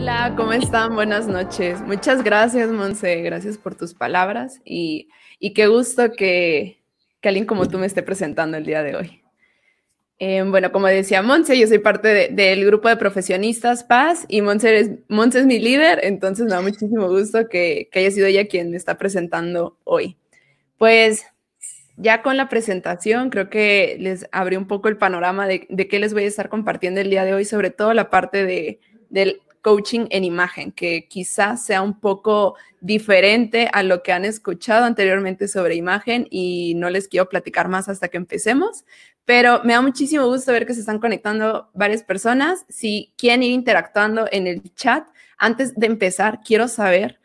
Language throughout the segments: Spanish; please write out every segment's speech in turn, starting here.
Hola, ¿cómo están? Buenas noches. Muchas gracias, Monse. Gracias por tus palabras y, qué gusto que, alguien como tú me esté presentando el día de hoy. Em, bueno, como decía Monse, yo soy parte del grupo de profesionistas Paz y Monse es, es mi líder, entonces me da muchísimo gusto que, haya sido ella quien me está presentando hoy. Pues ya con la presentación creo que les abrí un poco el panorama de, de, qué les voy a estar compartiendo el día de hoy, sobre todo la parte de, del coaching en imagen, que quizás sea un poco diferente a lo que han escuchado anteriormente sobre imagen y no les quiero platicar más hasta que empecemos, pero me da muchísimo gusto ver que se están conectando varias personas. Si quieren ir interactuando en el chat, antes de empezar, quiero saber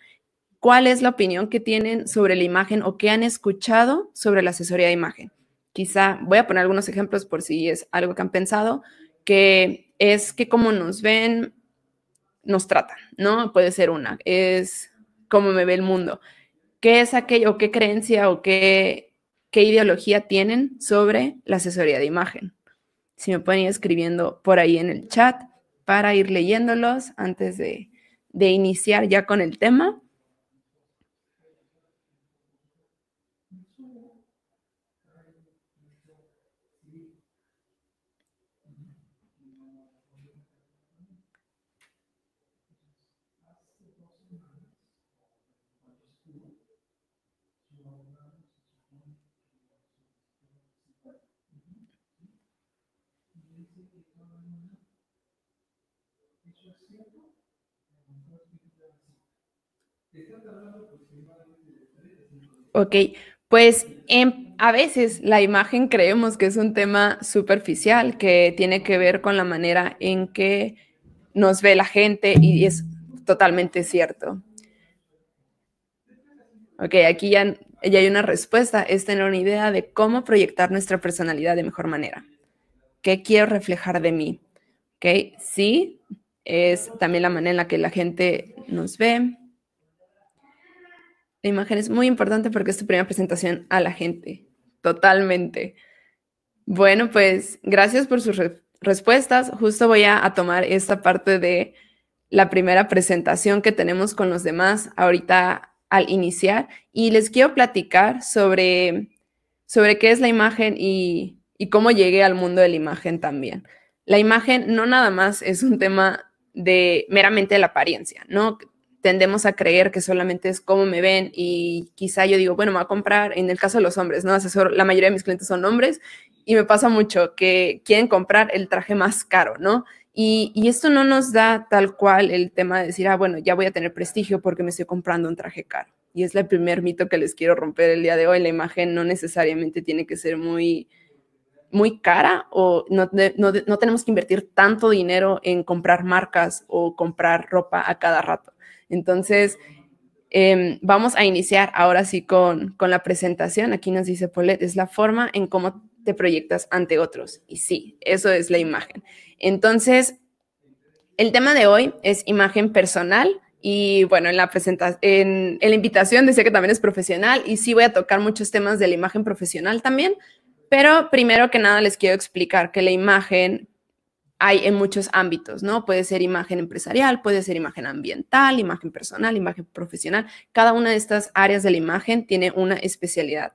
cuál es la opinión que tienen sobre la imagen o qué han escuchado sobre la asesoría de imagen. Quizá voy a poner algunos ejemplos por si es algo que han pensado, que es que como nos ven nos tratan, ¿no? Puede ser una, es cómo me ve el mundo. ¿Qué es aquello, qué creencia o qué, qué ideología tienen sobre la asesoría de imagen? Si me pueden ir escribiendo por ahí en el chat para ir leyéndolos antes de, de iniciar ya con el tema. Ok, pues em, a veces la imagen creemos que es un tema superficial, que tiene que ver con la manera en que nos ve la gente y es totalmente cierto. Ok, aquí ya, ya hay una respuesta, es tener una idea de cómo proyectar nuestra personalidad de mejor manera. ¿Qué quiero reflejar de mí? Ok, sí, es también la manera en la que la gente nos ve la imagen es muy importante porque es tu primera presentación a la gente. Totalmente. Bueno, pues gracias por sus respuestas. Justo voy a, tomar esta parte de la primera presentación que tenemos con los demás ahorita al iniciar y les quiero platicar sobre, sobre qué es la imagen y, y cómo llegué al mundo de la imagen también. La imagen no nada más es un tema de meramente la apariencia, ¿no? tendemos a creer que solamente es cómo me ven y quizá yo digo, bueno, me va a comprar, en el caso de los hombres, ¿no? Asesor, la mayoría de mis clientes son hombres y me pasa mucho que quieren comprar el traje más caro, ¿no? Y, y, esto no nos da tal cual el tema de decir, ah, bueno, ya voy a tener prestigio porque me estoy comprando un traje caro. Y es el primer mito que les quiero romper el día de hoy. La imagen no necesariamente tiene que ser muy, muy cara o no, no tenemos que invertir tanto dinero en comprar marcas o comprar ropa a cada rato. Entonces, em, vamos a iniciar ahora sí con, la presentación. Aquí nos dice Polet, es la forma en cómo te proyectas ante otros. Y sí, eso es la imagen. Entonces, el tema de hoy es imagen personal. Y bueno, en la, en la invitación decía que también es profesional y sí voy a tocar muchos temas de la imagen profesional también, pero primero que nada les quiero explicar que la imagen hay en muchos ámbitos, ¿no? Puede ser imagen empresarial, puede ser imagen ambiental, imagen personal, imagen profesional. Cada una de estas áreas de la imagen tiene una especialidad.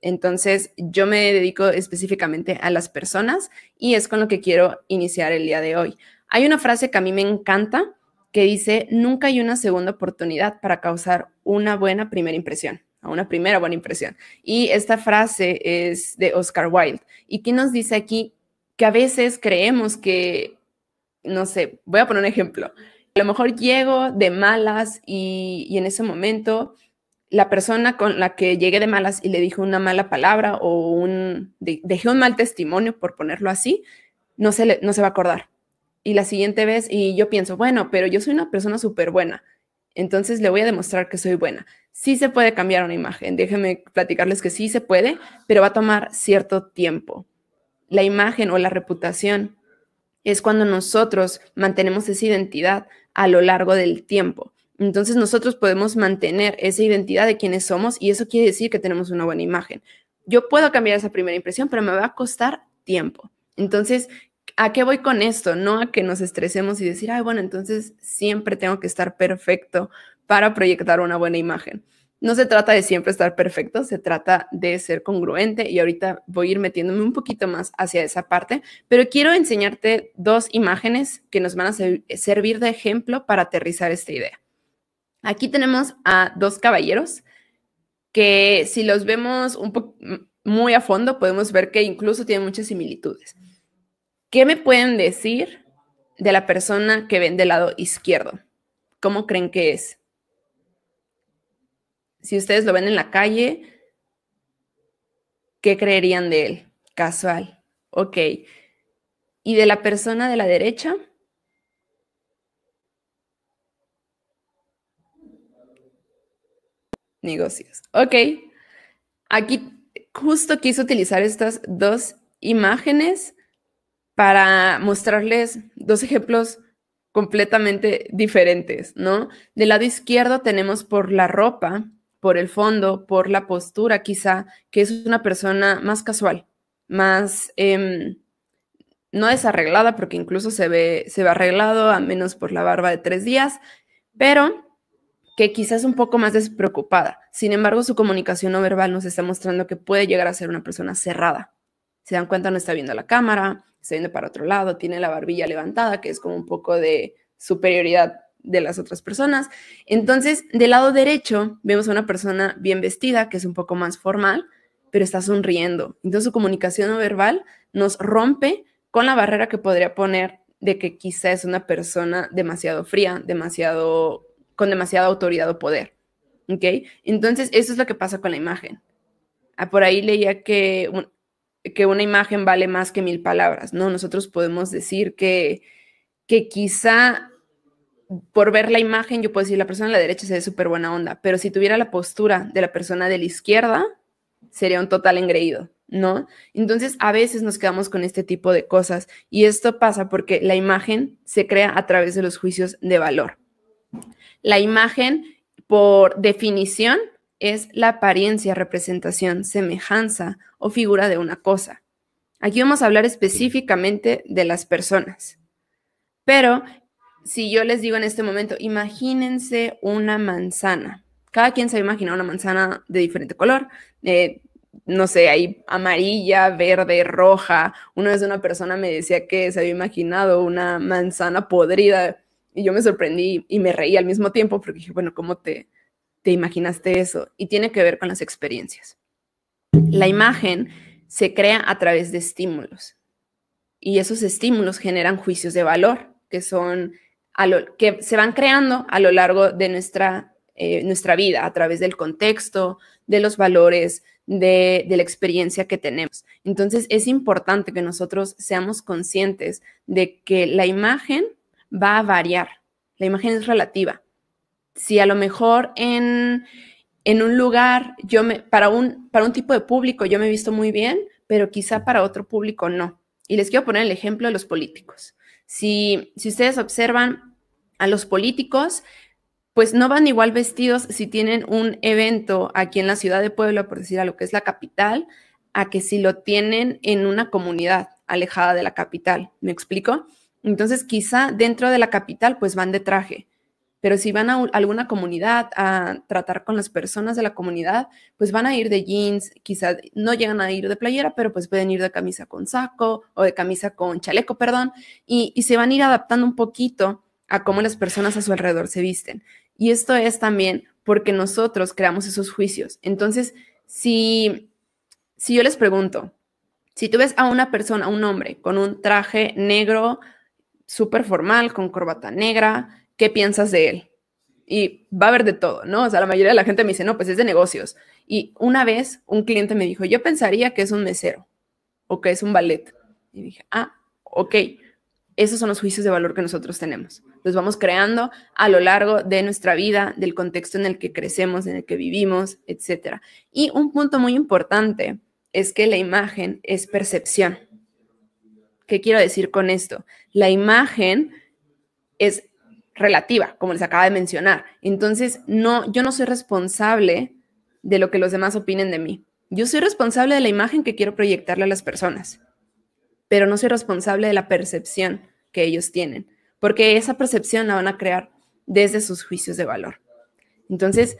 Entonces, yo me dedico específicamente a las personas y es con lo que quiero iniciar el día de hoy. Hay una frase que a mí me encanta que dice, nunca hay una segunda oportunidad para causar una buena primera impresión, a una primera buena impresión. Y esta frase es de Oscar Wilde. ¿Y qué nos dice aquí que a veces creemos que, no sé, voy a poner un ejemplo, a lo mejor llego de malas y, en ese momento la persona con la que llegué de malas y le dije una mala palabra o un, dejé un mal testimonio, por ponerlo así, no se, no se va a acordar. Y la siguiente vez, y yo pienso, bueno, pero yo soy una persona súper buena, entonces le voy a demostrar que soy buena. Sí se puede cambiar una imagen, déjenme platicarles que sí se puede, pero va a tomar cierto tiempo la imagen o la reputación. Es cuando nosotros mantenemos esa identidad a lo largo del tiempo. Entonces nosotros podemos mantener esa identidad de quienes somos y eso quiere decir que tenemos una buena imagen. Yo puedo cambiar esa primera impresión, pero me va a costar tiempo. Entonces, ¿a qué voy con esto? No a que nos estresemos y decir, ay, bueno, entonces siempre tengo que estar perfecto para proyectar una buena imagen. No se trata de siempre estar perfecto, se trata de ser congruente y ahorita voy a ir metiéndome un poquito más hacia esa parte, pero quiero enseñarte dos imágenes que nos van a servir de ejemplo para aterrizar esta idea. Aquí tenemos a dos caballeros que si los vemos un muy a fondo podemos ver que incluso tienen muchas similitudes. ¿Qué me pueden decir de la persona que ven del lado izquierdo? ¿Cómo creen que es? Si ustedes lo ven en la calle, ¿qué creerían de él? Casual. Ok. ¿Y de la persona de la derecha? Negocios. Ok. Aquí justo quise utilizar estas dos imágenes para mostrarles dos ejemplos completamente diferentes, ¿no? Del lado izquierdo tenemos por la ropa por el fondo, por la postura quizá, que es una persona más casual, más em, no desarreglada, porque incluso se ve, se arreglado, a menos por la barba de tres días, pero que quizás un poco más despreocupada. Sin embargo, su comunicación no verbal nos está mostrando que puede llegar a ser una persona cerrada. Se dan cuenta, no está viendo la cámara, está viendo para otro lado, tiene la barbilla levantada, que es como un poco de superioridad de las otras personas. Entonces, del lado derecho vemos a una persona bien vestida, que es un poco más formal, pero está sonriendo. Entonces, su comunicación no verbal nos rompe con la barrera que podría poner de que quizá es una persona demasiado fría, demasiado con demasiada autoridad o poder. ¿Ok? Entonces, eso es lo que pasa con la imagen. Ah, por ahí leía que, que una imagen vale más que mil palabras, ¿no? Nosotros podemos decir que, que quizá por ver la imagen, yo puedo decir, la persona de la derecha se ve súper buena onda, pero si tuviera la postura de la persona de la izquierda, sería un total engreído, ¿no? Entonces, a veces nos quedamos con este tipo de cosas y esto pasa porque la imagen se crea a través de los juicios de valor. La imagen, por definición, es la apariencia, representación, semejanza o figura de una cosa. Aquí vamos a hablar específicamente de las personas. Pero si yo les digo en este momento, imagínense una manzana. Cada quien se imaginado una manzana de diferente color. Eh, no sé, hay amarilla, verde, roja. Una vez una persona me decía que se había imaginado una manzana podrida y yo me sorprendí y me reí al mismo tiempo porque dije, bueno, ¿cómo te, te imaginaste eso? Y tiene que ver con las experiencias. La imagen se crea a través de estímulos y esos estímulos generan juicios de valor, que son que se van creando a lo largo de nuestra, eh, vida, a través del contexto, de los valores, de, la experiencia que tenemos. Entonces es importante que nosotros seamos conscientes de que la imagen va a variar, la imagen es relativa. Si a lo mejor en, un lugar, para, un, para un tipo de público yo me he visto muy bien, pero quizá para otro público no. Y les quiero poner el ejemplo de los políticos. Si, si ustedes observan a los políticos, pues no van igual vestidos si tienen un evento aquí en la ciudad de Puebla, por decir a lo que es la capital, a que si lo tienen en una comunidad alejada de la capital. ¿Me explico? Entonces, quizá dentro de la capital, pues van de traje pero si van a alguna comunidad a tratar con las personas de la comunidad, pues van a ir de jeans, quizás no llegan a ir de playera, pero pues pueden ir de camisa con saco o de camisa con chaleco, perdón, y, se van a ir adaptando un poquito a cómo las personas a su alrededor se visten. Y esto es también porque nosotros creamos esos juicios. Entonces, si yo les pregunto, si tú ves a una persona, a un hombre, con un traje negro, súper formal, con corbata negra, ¿qué piensas de él? Y va a haber de todo, ¿no? O sea, la mayoría de la gente me dice, no, pues es de negocios. Y una vez un cliente me dijo, yo pensaría que es un mesero o que es un ballet. Y dije, ah, ok, esos son los juicios de valor que nosotros tenemos. Los vamos creando a lo largo de nuestra vida, del contexto en el que crecemos, en el que vivimos, etc. Y un punto muy importante es que la imagen es percepción. ¿Qué quiero decir con esto? La imagen es relativa, como les acaba de mencionar. Entonces, no, yo no soy responsable de lo que los demás opinen de mí. Yo soy responsable de la imagen que quiero proyectarle a las personas, pero no soy responsable de la percepción que ellos tienen, porque esa percepción la van a crear desde sus juicios de valor. Entonces,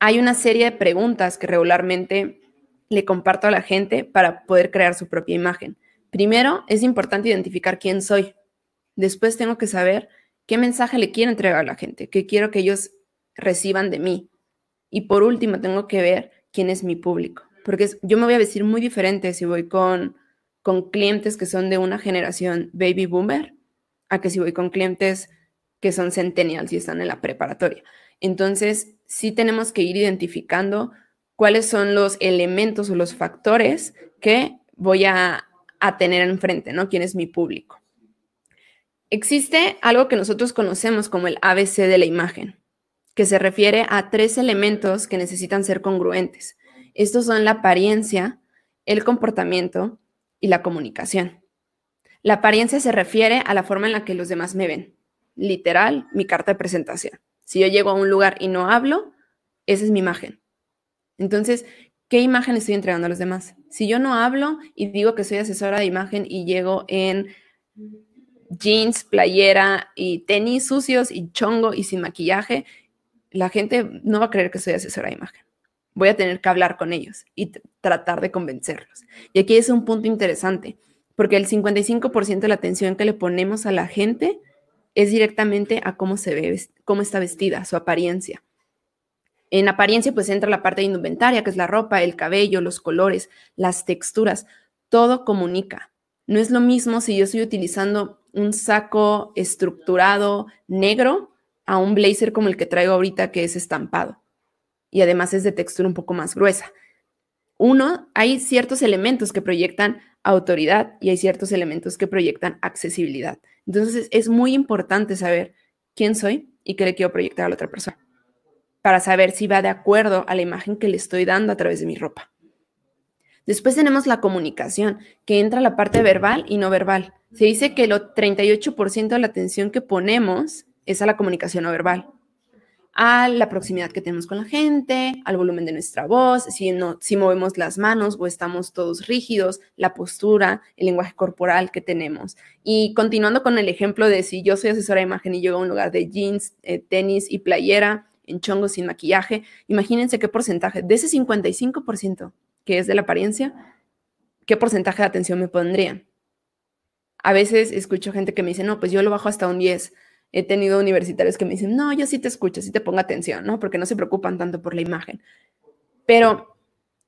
hay una serie de preguntas que regularmente le comparto a la gente para poder crear su propia imagen. Primero, es importante identificar quién soy. Después tengo que saber ¿Qué mensaje le quiero entregar a la gente? ¿Qué quiero que ellos reciban de mí? Y por último, tengo que ver quién es mi público, porque yo me voy a decir muy diferente si voy con, con clientes que son de una generación baby boomer a que si voy con clientes que son centennials y están en la preparatoria. Entonces, sí tenemos que ir identificando cuáles son los elementos o los factores que voy a tener enfrente, ¿no? ¿Quién es mi público? Existe algo que nosotros conocemos como el ABC de la imagen, que se refiere a tres elementos que necesitan ser congruentes. Estos son la apariencia, el comportamiento y la comunicación. La apariencia se refiere a la forma en la que los demás me ven. Literal, mi carta de presentación. Si yo llego a un lugar y no hablo, esa es mi imagen. Entonces, ¿qué imagen estoy entregando a los demás? Si yo no hablo y digo que soy asesora de imagen y llego en jeans, playera y tenis sucios y chongo y sin maquillaje, la gente no va a creer que soy asesora de imagen. Voy a tener que hablar con ellos y tratar de convencerlos. Y aquí es un punto interesante, porque el 55% de la atención que le ponemos a la gente es directamente a cómo se ve, cómo está vestida, su apariencia. En apariencia pues entra la parte de indumentaria, que es la ropa, el cabello, los colores, las texturas, todo comunica. No es lo mismo si yo estoy utilizando un saco estructurado negro a un blazer como el que traigo ahorita que es estampado y además es de textura un poco más gruesa. Uno, hay ciertos elementos que proyectan autoridad y hay ciertos elementos que proyectan accesibilidad. Entonces es muy importante saber quién soy y qué le quiero proyectar a la otra persona para saber si va de acuerdo a la imagen que le estoy dando a través de mi ropa. Después tenemos la comunicación, que entra la parte verbal y no verbal se dice que el 38% de la atención que ponemos es a la comunicación no verbal, a la proximidad que tenemos con la gente, al volumen de nuestra voz, si, si movemos las manos o estamos todos rígidos, la postura, el lenguaje corporal que tenemos. Y continuando con el ejemplo de si yo soy asesora de imagen y llego a un lugar de jeans, eh, tenis y playera, en chongos sin maquillaje, imagínense qué porcentaje, de ese 55% que es de la apariencia, qué porcentaje de atención me pondrían a veces escucho gente que me dice, no, pues yo lo bajo hasta un 10. He tenido universitarios que me dicen, no, yo sí te escucho, sí te pongo atención, ¿no? Porque no se preocupan tanto por la imagen. Pero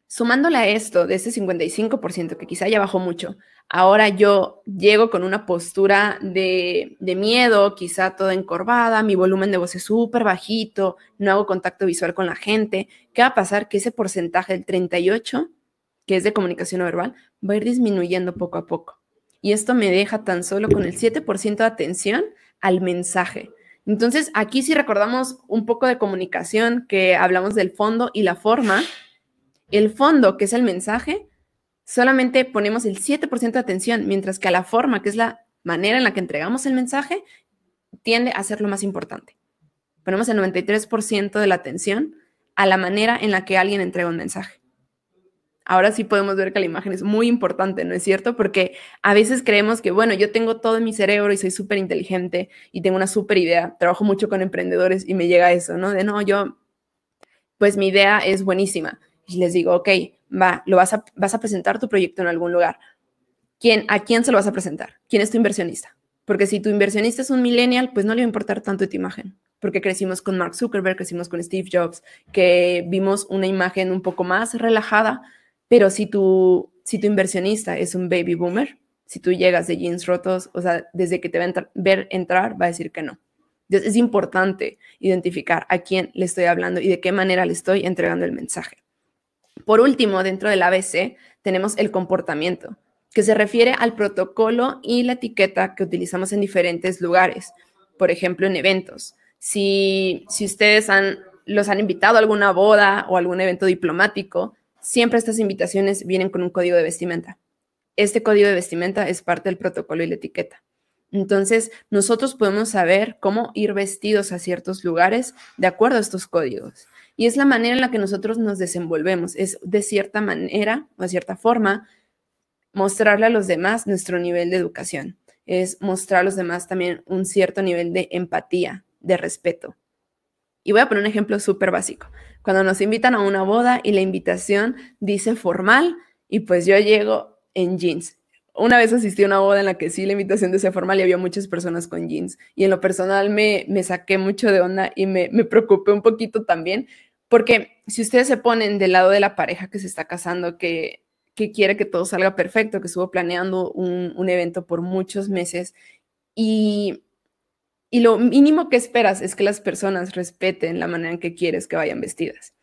sumándole a esto, de ese 55%, que quizá ya bajó mucho, ahora yo llego con una postura de, de miedo, quizá toda encorvada, mi volumen de voz es súper bajito, no hago contacto visual con la gente. ¿Qué va a pasar? Que ese porcentaje, el 38%, que es de comunicación verbal, va a ir disminuyendo poco a poco y esto me deja tan solo con el 7% de atención al mensaje. Entonces, aquí si recordamos un poco de comunicación, que hablamos del fondo y la forma, el fondo, que es el mensaje, solamente ponemos el 7% de atención, mientras que a la forma, que es la manera en la que entregamos el mensaje, tiende a ser lo más importante. Ponemos el 93% de la atención a la manera en la que alguien entrega un mensaje ahora sí podemos ver que la imagen es muy importante, ¿no es cierto? Porque a veces creemos que, bueno, yo tengo todo en mi cerebro y soy súper inteligente y tengo una súper idea, trabajo mucho con emprendedores y me llega eso, ¿no? De no, yo, pues mi idea es buenísima. Y les digo, ok, va, lo vas a, presentar tu proyecto en algún lugar. ¿Quién, ¿A quién se lo vas a presentar? ¿Quién es tu inversionista? Porque si tu inversionista es un millennial, pues no le va a importar tanto tu imagen, porque crecimos con Mark Zuckerberg, crecimos con Steve Jobs, que vimos una imagen un poco más relajada, pero si tu, si tu inversionista es un baby boomer, si tú llegas de jeans rotos, o sea, desde que te va a ver entrar, va a decir que no. Entonces es importante identificar a quién le estoy hablando y de qué manera le estoy entregando el mensaje. Por último, dentro del ABC tenemos el comportamiento, que se refiere al protocolo y la etiqueta que utilizamos en diferentes lugares, por ejemplo, en eventos. Si, ustedes los han invitado a alguna boda o algún evento diplomático, Siempre estas invitaciones vienen con un código de vestimenta. Este código de vestimenta es parte del protocolo y la etiqueta. Entonces, nosotros podemos saber cómo ir vestidos a ciertos lugares de acuerdo a estos códigos. Y es la manera en la que nosotros nos desenvolvemos. Es de cierta manera o de cierta forma mostrarle a los demás nuestro nivel de educación. Es mostrar a los demás también un cierto nivel de empatía, de respeto. Y voy a poner un ejemplo súper básico. Cuando nos invitan a una boda y la invitación dice formal y pues yo llego en jeans. Una vez asistí a una boda en la que sí la invitación decía formal y había muchas personas con jeans. Y en lo personal me, me saqué mucho de onda y me, me preocupé un poquito también, porque si ustedes se ponen del lado de la pareja que se está casando, que quiere que todo salga perfecto, que estuvo planeando un, evento por muchos meses y y lo mínimo que esperas es que las personas respeten la manera en que quieres que vayan vestidas.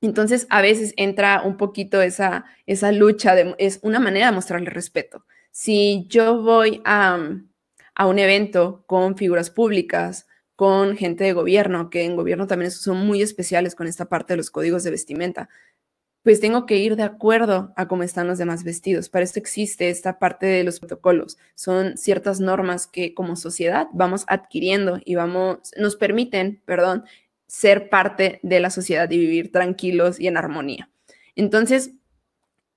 Entonces, a veces entra un poquito esa, esa lucha, es una manera de mostrarle respeto. Si yo voy a, a, un evento con figuras públicas, con gente de gobierno, que en gobierno también son muy especiales con esta parte de los códigos de vestimenta, pues tengo que ir de acuerdo a cómo están los demás vestidos. Para esto existe esta parte de los protocolos. Son ciertas normas que como sociedad vamos adquiriendo y vamos, nos permiten, perdón, ser parte de la sociedad y vivir tranquilos y en armonía. Entonces,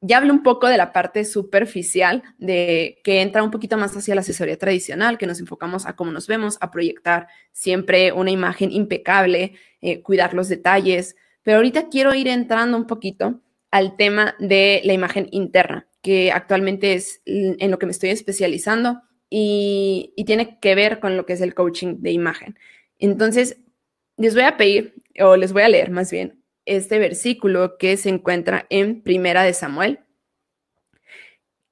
ya hablé un poco de la parte superficial, de que entra un poquito más hacia la asesoría tradicional, que nos enfocamos a cómo nos vemos, a proyectar siempre una imagen impecable, eh, cuidar los detalles, pero ahorita quiero ir entrando un poquito al tema de la imagen interna, que actualmente es en lo que me estoy especializando y, tiene que ver con lo que es el coaching de imagen. Entonces, les voy a pedir, o les voy a leer más bien, este versículo que se encuentra en Primera de Samuel.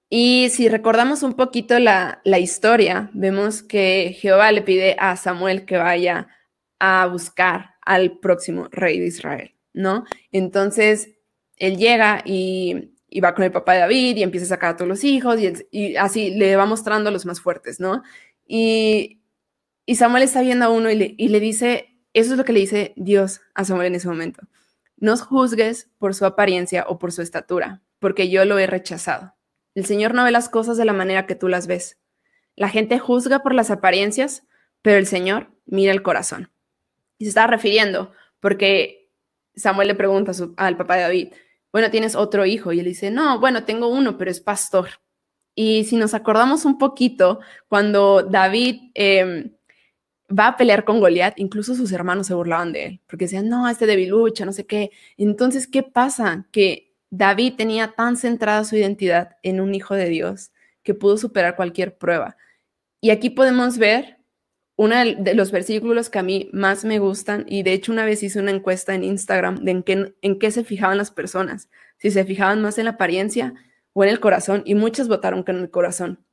Y si recordamos un poquito la, historia, vemos que Jehová le pide a Samuel que vaya a buscar al próximo rey de Israel. ¿no? Entonces, él llega y, va con el papá de David y empieza a sacar a todos los hijos y, así le va mostrando a los más fuertes, ¿no? Y, y Samuel está viendo a uno y le, dice, eso es lo que le dice Dios a Samuel en ese momento. No juzgues por su apariencia o por su estatura, porque yo lo he rechazado. El Señor no ve las cosas de la manera que tú las ves. La gente juzga por las apariencias, pero el Señor mira el corazón. Y se está refiriendo, porque Samuel le pregunta al papá de David, bueno, tienes otro hijo. Y él dice, no, bueno, tengo uno, pero es pastor. Y si nos acordamos un poquito, cuando David em, va a pelear con Goliat, incluso sus hermanos se burlaban de él, porque decían, no, este debilucha, no sé qué. Entonces, ¿qué pasa? Que David tenía tan centrada su identidad en un hijo de Dios que pudo superar cualquier prueba. Y aquí podemos ver uno de los versículos que a mí más me gustan, y de hecho una vez hice una encuesta en Instagram de en qué, se fijaban las personas, si se fijaban más en la apariencia o en el corazón, y muchas votaron que en el corazón.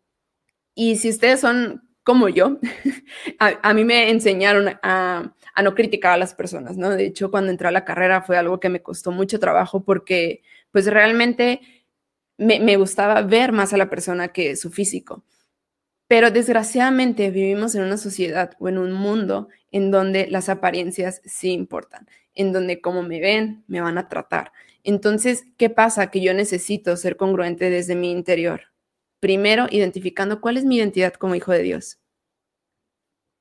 Y si ustedes son como yo, a, mí me enseñaron a, no criticar a las personas, ¿no? De hecho, cuando entré a la carrera fue algo que me costó mucho trabajo porque pues realmente me, me gustaba ver más a la persona que su físico. Pero desgraciadamente vivimos en una sociedad o en un mundo en donde las apariencias sí importan, en donde como me ven, me van a tratar. Entonces, ¿qué pasa? Que yo necesito ser congruente desde mi interior. Primero, identificando cuál es mi identidad como hijo de Dios.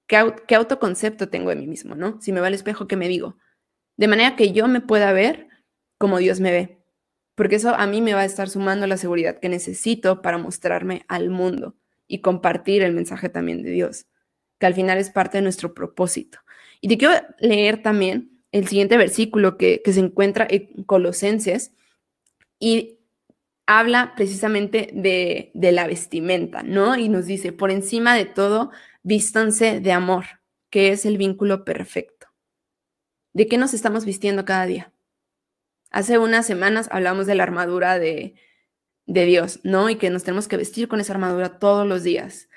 ¿Qué, autoconcepto tengo de mí mismo, no? Si me va al espejo, ¿qué me digo? De manera que yo me pueda ver como Dios me ve, porque eso a mí me va a estar sumando la seguridad que necesito para mostrarme al mundo y compartir el mensaje también de Dios, que al final es parte de nuestro propósito. Y te quiero leer también el siguiente versículo que, se encuentra en Colosenses y habla precisamente de, de, la vestimenta, ¿no? Y nos dice, por encima de todo, vístanse de amor, que es el vínculo perfecto. ¿De qué nos estamos vistiendo cada día? Hace unas semanas hablamos de la armadura de, de Dios, ¿no? Y que nos tenemos que vestir con esa armadura todos los días.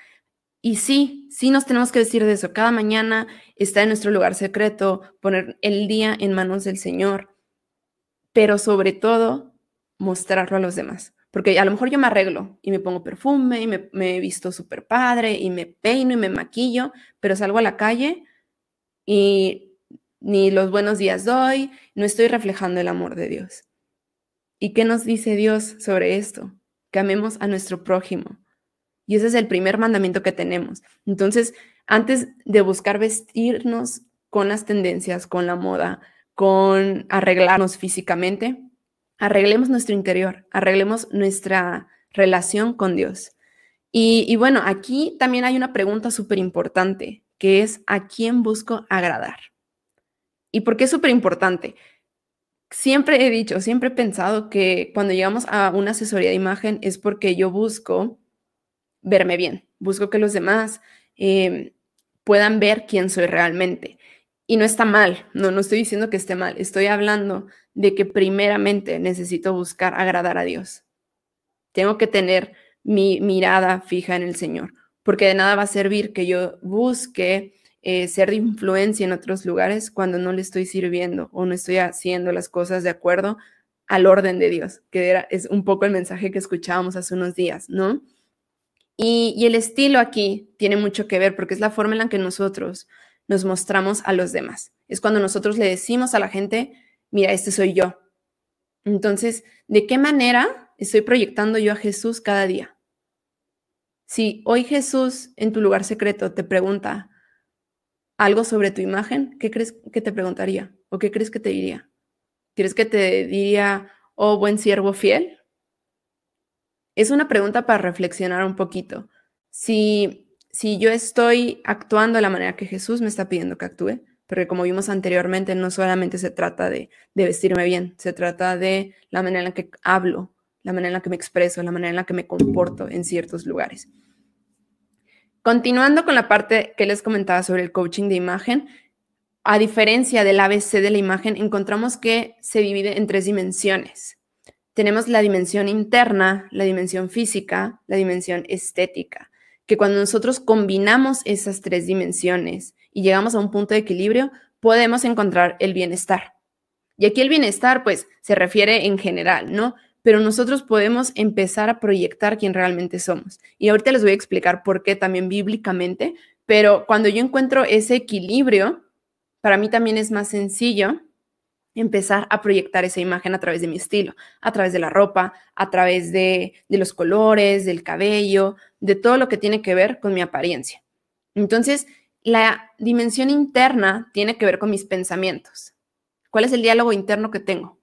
Y sí, sí nos tenemos que vestir de eso. Cada mañana está en nuestro lugar secreto, poner el día en manos del Señor, pero sobre todo mostrarlo a los demás. Porque a lo mejor yo me arreglo y me pongo perfume y me, he visto súper padre y me peino y me maquillo, pero salgo a la calle y ni los buenos días doy, no estoy reflejando el amor de Dios. ¿Y qué nos dice Dios sobre esto? Que amemos a nuestro prójimo. Y ese es el primer mandamiento que tenemos. Entonces, antes de buscar vestirnos con las tendencias, con la moda, con arreglarnos físicamente, arreglemos nuestro interior, arreglemos nuestra relación con Dios. Y, bueno, aquí también hay una pregunta súper importante, que es ¿a quién busco agradar? ¿Y por qué es súper importante? siempre he dicho, siempre he pensado que cuando llegamos a una asesoría de imagen es porque yo busco verme bien, busco que los demás em, puedan ver quién soy realmente. Y no está mal, no, no estoy diciendo que esté mal, estoy hablando de que primeramente necesito buscar agradar a Dios. Tengo que tener mi mirada fija en el Señor, porque de nada va a servir que yo busque eh, ser de influencia en otros lugares cuando no le estoy sirviendo o no estoy haciendo las cosas de acuerdo al orden de Dios, que era, es un poco el mensaje que escuchábamos hace unos días, ¿no? Y, y el estilo aquí tiene mucho que ver porque es la forma en la que nosotros nos mostramos a los demás. Es cuando nosotros le decimos a la gente, mira, este soy yo. Entonces, ¿de qué manera estoy proyectando yo a Jesús cada día? Si hoy Jesús en tu lugar secreto te pregunta, algo sobre tu imagen, ¿qué crees que te preguntaría? ¿O qué crees que te diría? ¿Crees que te diría, oh buen siervo fiel? Es una pregunta para reflexionar un poquito. Si, si yo estoy actuando de la manera que Jesús me está pidiendo que actúe, porque como vimos anteriormente, no solamente se trata de, de vestirme bien, se trata de la manera en la que hablo, la manera en la que me expreso, la manera en la que me comporto en ciertos lugares. Continuando con la parte que les comentaba sobre el coaching de imagen, a diferencia del ABC de la imagen, encontramos que se divide en tres dimensiones. Tenemos la dimensión interna, la dimensión física, la dimensión estética, que cuando nosotros combinamos esas tres dimensiones y llegamos a un punto de equilibrio, podemos encontrar el bienestar. Y aquí el bienestar, pues, se refiere en general, ¿no? pero nosotros podemos empezar a proyectar quién realmente somos. Y ahorita les voy a explicar por qué también bíblicamente, pero cuando yo encuentro ese equilibrio, para mí también es más sencillo empezar a proyectar esa imagen a través de mi estilo, a través de la ropa, a través de, de, los colores, del cabello, de todo lo que tiene que ver con mi apariencia. Entonces, la dimensión interna tiene que ver con mis pensamientos. ¿Cuál es el diálogo interno que tengo?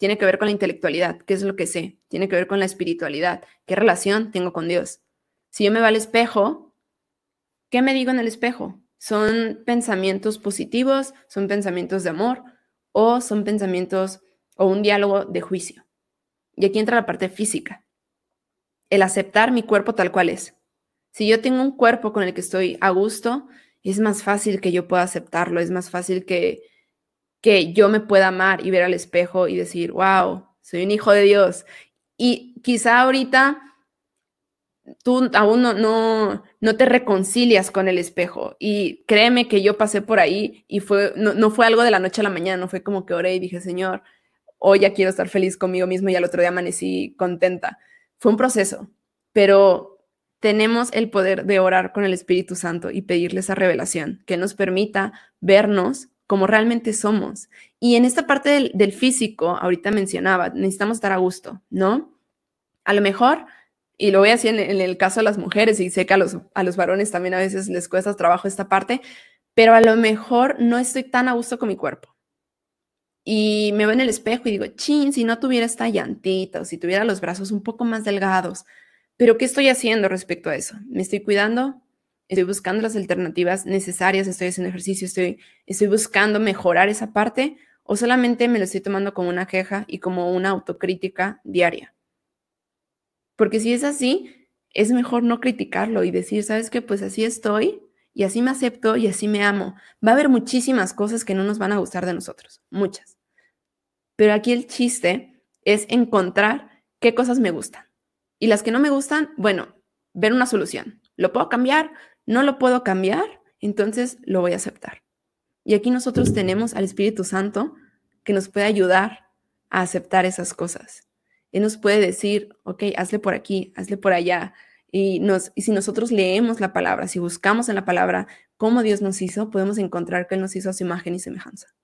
tiene que ver con la intelectualidad, qué es lo que sé, tiene que ver con la espiritualidad, qué relación tengo con Dios. Si yo me va al espejo, ¿qué me digo en el espejo? ¿Son pensamientos positivos? ¿Son pensamientos de amor? ¿O son pensamientos o un diálogo de juicio? Y aquí entra la parte física, el aceptar mi cuerpo tal cual es. Si yo tengo un cuerpo con el que estoy a gusto, es más fácil que yo pueda aceptarlo, es más fácil que, que yo me pueda amar y ver al espejo y decir, wow, soy un hijo de Dios. Y quizá ahorita tú aún no, no, te reconcilias con el espejo. Y créeme que yo pasé por ahí y fue, no, no, fue algo de la noche a la mañana, no fue como que oré y dije, Señor, hoy ya quiero estar feliz conmigo mismo y al otro día amanecí contenta. Fue un proceso, pero tenemos el poder de orar con el Espíritu Santo y pedirle esa revelación que nos permita vernos como realmente somos. Y en esta parte del, físico, ahorita mencionaba, necesitamos estar a gusto, ¿no? A lo mejor, y lo voy a en, el caso de las mujeres, y sé que a los, a los varones también a veces les cuesta trabajo esta parte, pero a lo mejor no estoy tan a gusto con mi cuerpo. Y me veo en el espejo y digo, chin, si no tuviera esta llantita o si tuviera los brazos un poco más delgados, pero ¿qué estoy haciendo respecto a eso? ¿Me estoy cuidando? estoy buscando las alternativas necesarias, estoy haciendo ejercicio, estoy, estoy buscando mejorar esa parte o solamente me lo estoy tomando como una queja y como una autocrítica diaria. Porque si es así, es mejor no criticarlo y decir, ¿sabes qué? Pues así estoy y así me acepto y así me amo. Va a haber muchísimas cosas que no nos van a gustar de nosotros, muchas. Pero aquí el chiste es encontrar qué cosas me gustan. Y las que no me gustan, bueno, ver una solución. ¿Lo puedo cambiar? no lo puedo cambiar, entonces lo voy a aceptar. Y aquí nosotros tenemos al Espíritu Santo que nos puede ayudar a aceptar esas cosas. Él nos puede decir, ok, hazle por aquí, hazle por allá. Y, nos, si nosotros leemos la palabra, si buscamos en la palabra cómo Dios nos hizo, podemos encontrar que Él nos hizo a su imagen y semejanza.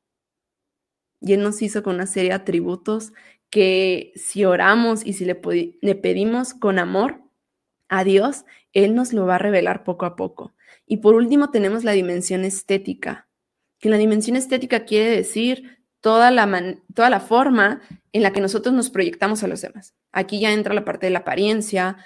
Y Él nos hizo con una serie de atributos que si oramos y si le pedimos con amor, a Dios, Él nos lo va a revelar poco a poco. Y por último tenemos la dimensión estética, que la dimensión estética quiere decir toda la, toda la forma en la que nosotros nos proyectamos a los demás. Aquí ya entra la parte de la apariencia,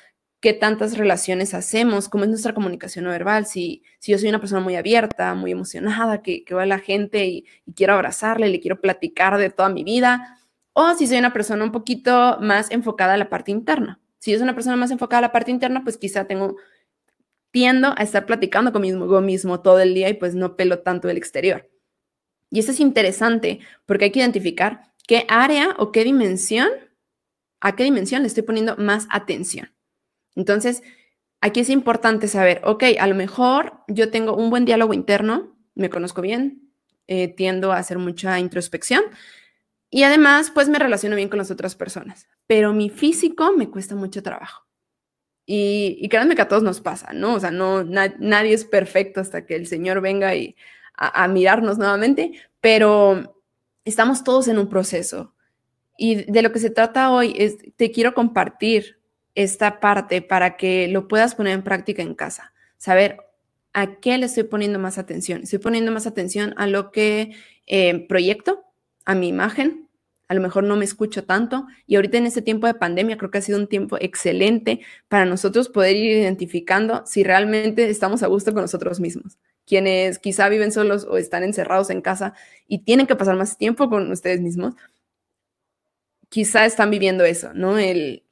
qué tantas relaciones hacemos, cómo es nuestra comunicación no verbal, si, si yo soy una persona muy abierta, muy emocionada, que, que va a la gente y, y quiero abrazarle, le quiero platicar de toda mi vida, o si soy una persona un poquito más enfocada a la parte interna. Si yo una persona más enfocada a la parte interna, pues quizá tengo, tiendo a estar platicando conmigo mismo todo el día y pues no pelo tanto el exterior. Y eso es interesante porque hay que identificar qué área o qué dimensión, a qué dimensión le estoy poniendo más atención. Entonces, aquí es importante saber, ok, a lo mejor yo tengo un buen diálogo interno, me conozco bien, eh, tiendo a hacer mucha introspección y además pues me relaciono bien con las otras personas pero mi físico me cuesta mucho trabajo. Y, créanme que a todos nos pasa, ¿no? O sea, no, nadie es perfecto hasta que el Señor venga y a, mirarnos nuevamente, pero estamos todos en un proceso. Y de lo que se trata hoy es, te quiero compartir esta parte para que lo puedas poner en práctica en casa. Saber a qué le estoy poniendo más atención. Estoy poniendo más atención a lo que eh, proyecto, a mi imagen, a lo mejor no me escucho tanto y ahorita en este tiempo de pandemia creo que ha sido un tiempo excelente para nosotros poder ir identificando si realmente estamos a gusto con nosotros mismos. Quienes quizá viven solos o están encerrados en casa y tienen que pasar más tiempo con ustedes mismos, quizá están viviendo eso, ¿no? El,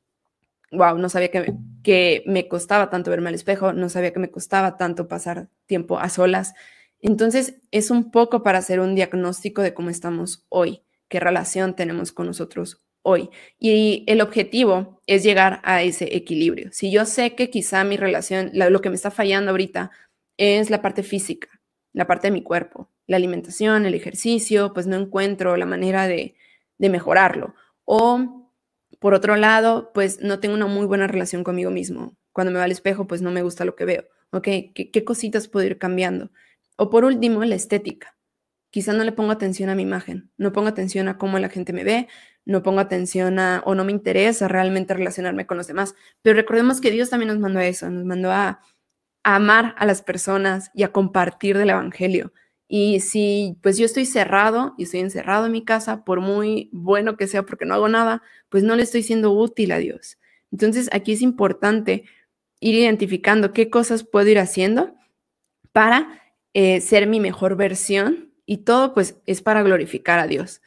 wow, no sabía que me, que me costaba tanto verme al espejo, no sabía que me costaba tanto pasar tiempo a solas. Entonces, es un poco para hacer un diagnóstico de cómo estamos hoy qué relación tenemos con nosotros hoy. Y el objetivo es llegar a ese equilibrio. Si yo sé que quizá mi relación, lo que me está fallando ahorita es la parte física, la parte de mi cuerpo, la alimentación, el ejercicio, pues no encuentro la manera de, mejorarlo. O por otro lado, pues no tengo una muy buena relación conmigo mismo. Cuando me va al espejo, pues no me gusta lo que veo. ¿Ok? qué cositas puedo ir cambiando? O por último, la estética quizá no le pongo atención a mi imagen, no pongo atención a cómo la gente me ve, no pongo atención a o no me interesa realmente relacionarme con los demás. Pero recordemos que Dios también nos mandó eso, nos mandó a, amar a las personas y a compartir del Evangelio. Y si pues yo estoy cerrado y estoy encerrado en mi casa, por muy bueno que sea porque no hago nada, pues no le estoy siendo útil a Dios. Entonces aquí es importante ir identificando qué cosas puedo ir haciendo para eh, ser mi mejor versión y todo pues es para glorificar a Dios.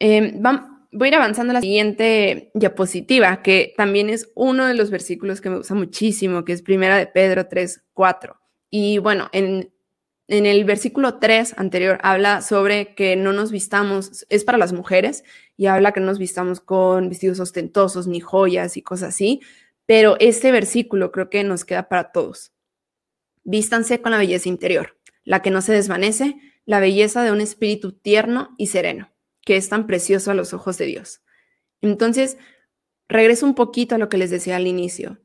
Em, voy a ir avanzando a la siguiente diapositiva, que también es uno de los versículos que me gusta muchísimo, que es primera de Pedro 3, 4. Y bueno, en, en el versículo 3 anterior habla sobre que no nos vistamos, es para las mujeres, y habla que no nos vistamos con vestidos ostentosos, ni joyas y cosas así, pero este versículo creo que nos queda para todos. Vístanse con la belleza interior, la que no se desvanece, la belleza de un espíritu tierno y sereno, que es tan precioso a los ojos de Dios. Entonces, regreso un poquito a lo que les decía al inicio.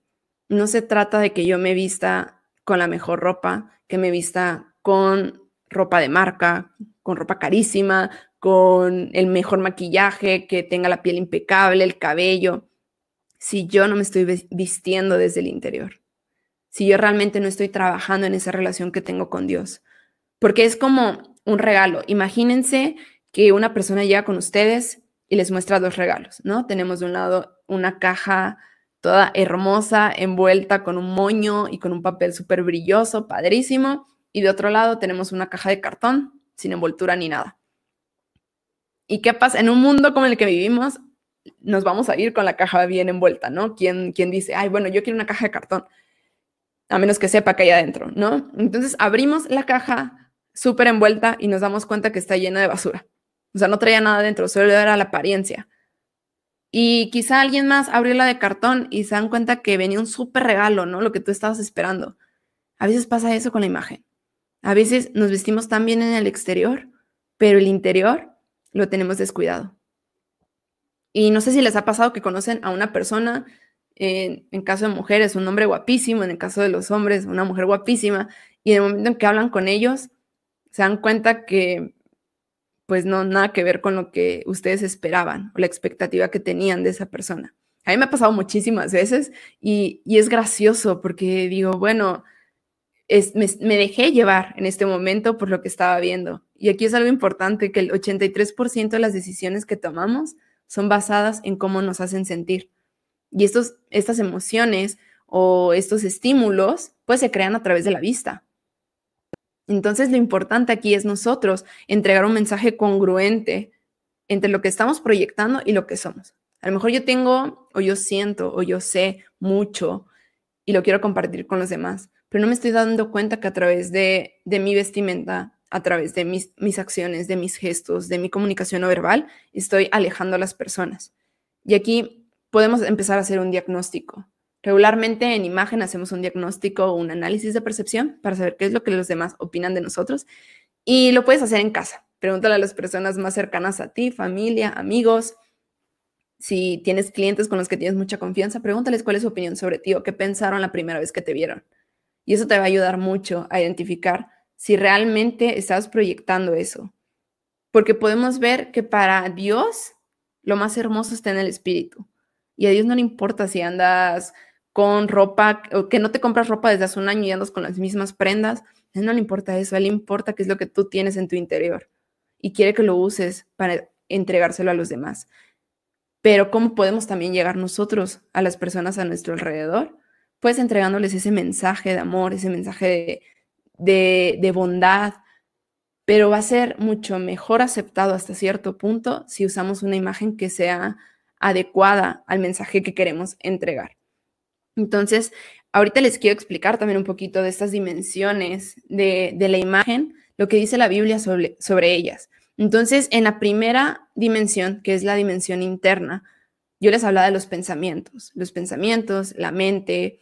No se trata de que yo me vista con la mejor ropa, que me vista con ropa de marca, con ropa carísima, con el mejor maquillaje, que tenga la piel impecable, el cabello, si yo no me estoy vistiendo desde el interior, si yo realmente no estoy trabajando en esa relación que tengo con Dios, porque es como un regalo. Imagínense que una persona llega con ustedes y les muestra dos regalos, ¿no? Tenemos de un lado una caja toda hermosa, envuelta con un moño y con un papel súper brilloso, padrísimo, y de otro lado tenemos una caja de cartón sin envoltura ni nada. ¿Y qué pasa? En un mundo como el que vivimos, nos vamos a ir con la caja bien envuelta, ¿no? ¿Quién, dice, ay, bueno, yo quiero una caja de cartón? A menos que sepa que hay adentro, ¿no? Entonces abrimos la caja, súper envuelta y nos damos cuenta que está llena de basura. O sea, no traía nada dentro, solo era la apariencia. Y quizá alguien más abrió la de cartón y se dan cuenta que venía un súper regalo, ¿no? Lo que tú estabas esperando. A veces pasa eso con la imagen. A veces nos vestimos tan bien en el exterior, pero el interior lo tenemos descuidado. Y no sé si les ha pasado que conocen a una persona, en, en caso de mujeres, un hombre guapísimo, en el caso de los hombres, una mujer guapísima, y en el momento en que hablan con ellos, se dan cuenta que pues no, nada que ver con lo que ustedes esperaban o la expectativa que tenían de esa persona. A mí me ha pasado muchísimas veces y, es gracioso porque digo, bueno, es, me, dejé llevar en este momento por lo que estaba viendo. Y aquí es algo importante, que el 83% de las decisiones que tomamos son basadas en cómo nos hacen sentir. Y estos, estas emociones o estos estímulos, pues se crean a través de la vista. Entonces, lo importante aquí es nosotros entregar un mensaje congruente entre lo que estamos proyectando y lo que somos. A lo mejor yo tengo o yo siento o yo sé mucho y lo quiero compartir con los demás, pero no me estoy dando cuenta que a través de, mi vestimenta, a través de mis, mis acciones, de mis gestos, de mi comunicación no verbal, estoy alejando a las personas. Y aquí podemos empezar a hacer un diagnóstico Regularmente en imagen hacemos un diagnóstico o un análisis de percepción para saber qué es lo que los demás opinan de nosotros y lo puedes hacer en casa. Pregúntale a las personas más cercanas a ti, familia, amigos. Si tienes clientes con los que tienes mucha confianza, pregúntales cuál es su opinión sobre ti o qué pensaron la primera vez que te vieron. Y eso te va a ayudar mucho a identificar si realmente estás proyectando eso. Porque podemos ver que para Dios lo más hermoso está en el espíritu. Y a Dios no le importa si andas con ropa, o que no te compras ropa desde hace un año y andas con las mismas prendas. A él no le importa eso, a él le importa qué es lo que tú tienes en tu interior y quiere que lo uses para entregárselo a los demás. Pero ¿cómo podemos también llegar nosotros a las personas a nuestro alrededor? Pues entregándoles ese mensaje de amor, ese mensaje de, de bondad, pero va a ser mucho mejor aceptado hasta cierto punto si usamos una imagen que sea adecuada al mensaje que queremos entregar. Entonces, ahorita les quiero explicar también un poquito de estas dimensiones de, la imagen, lo que dice la Biblia sobre, ellas. Entonces, en la primera dimensión, que es la dimensión interna, yo les hablaba de los pensamientos, los pensamientos, la mente,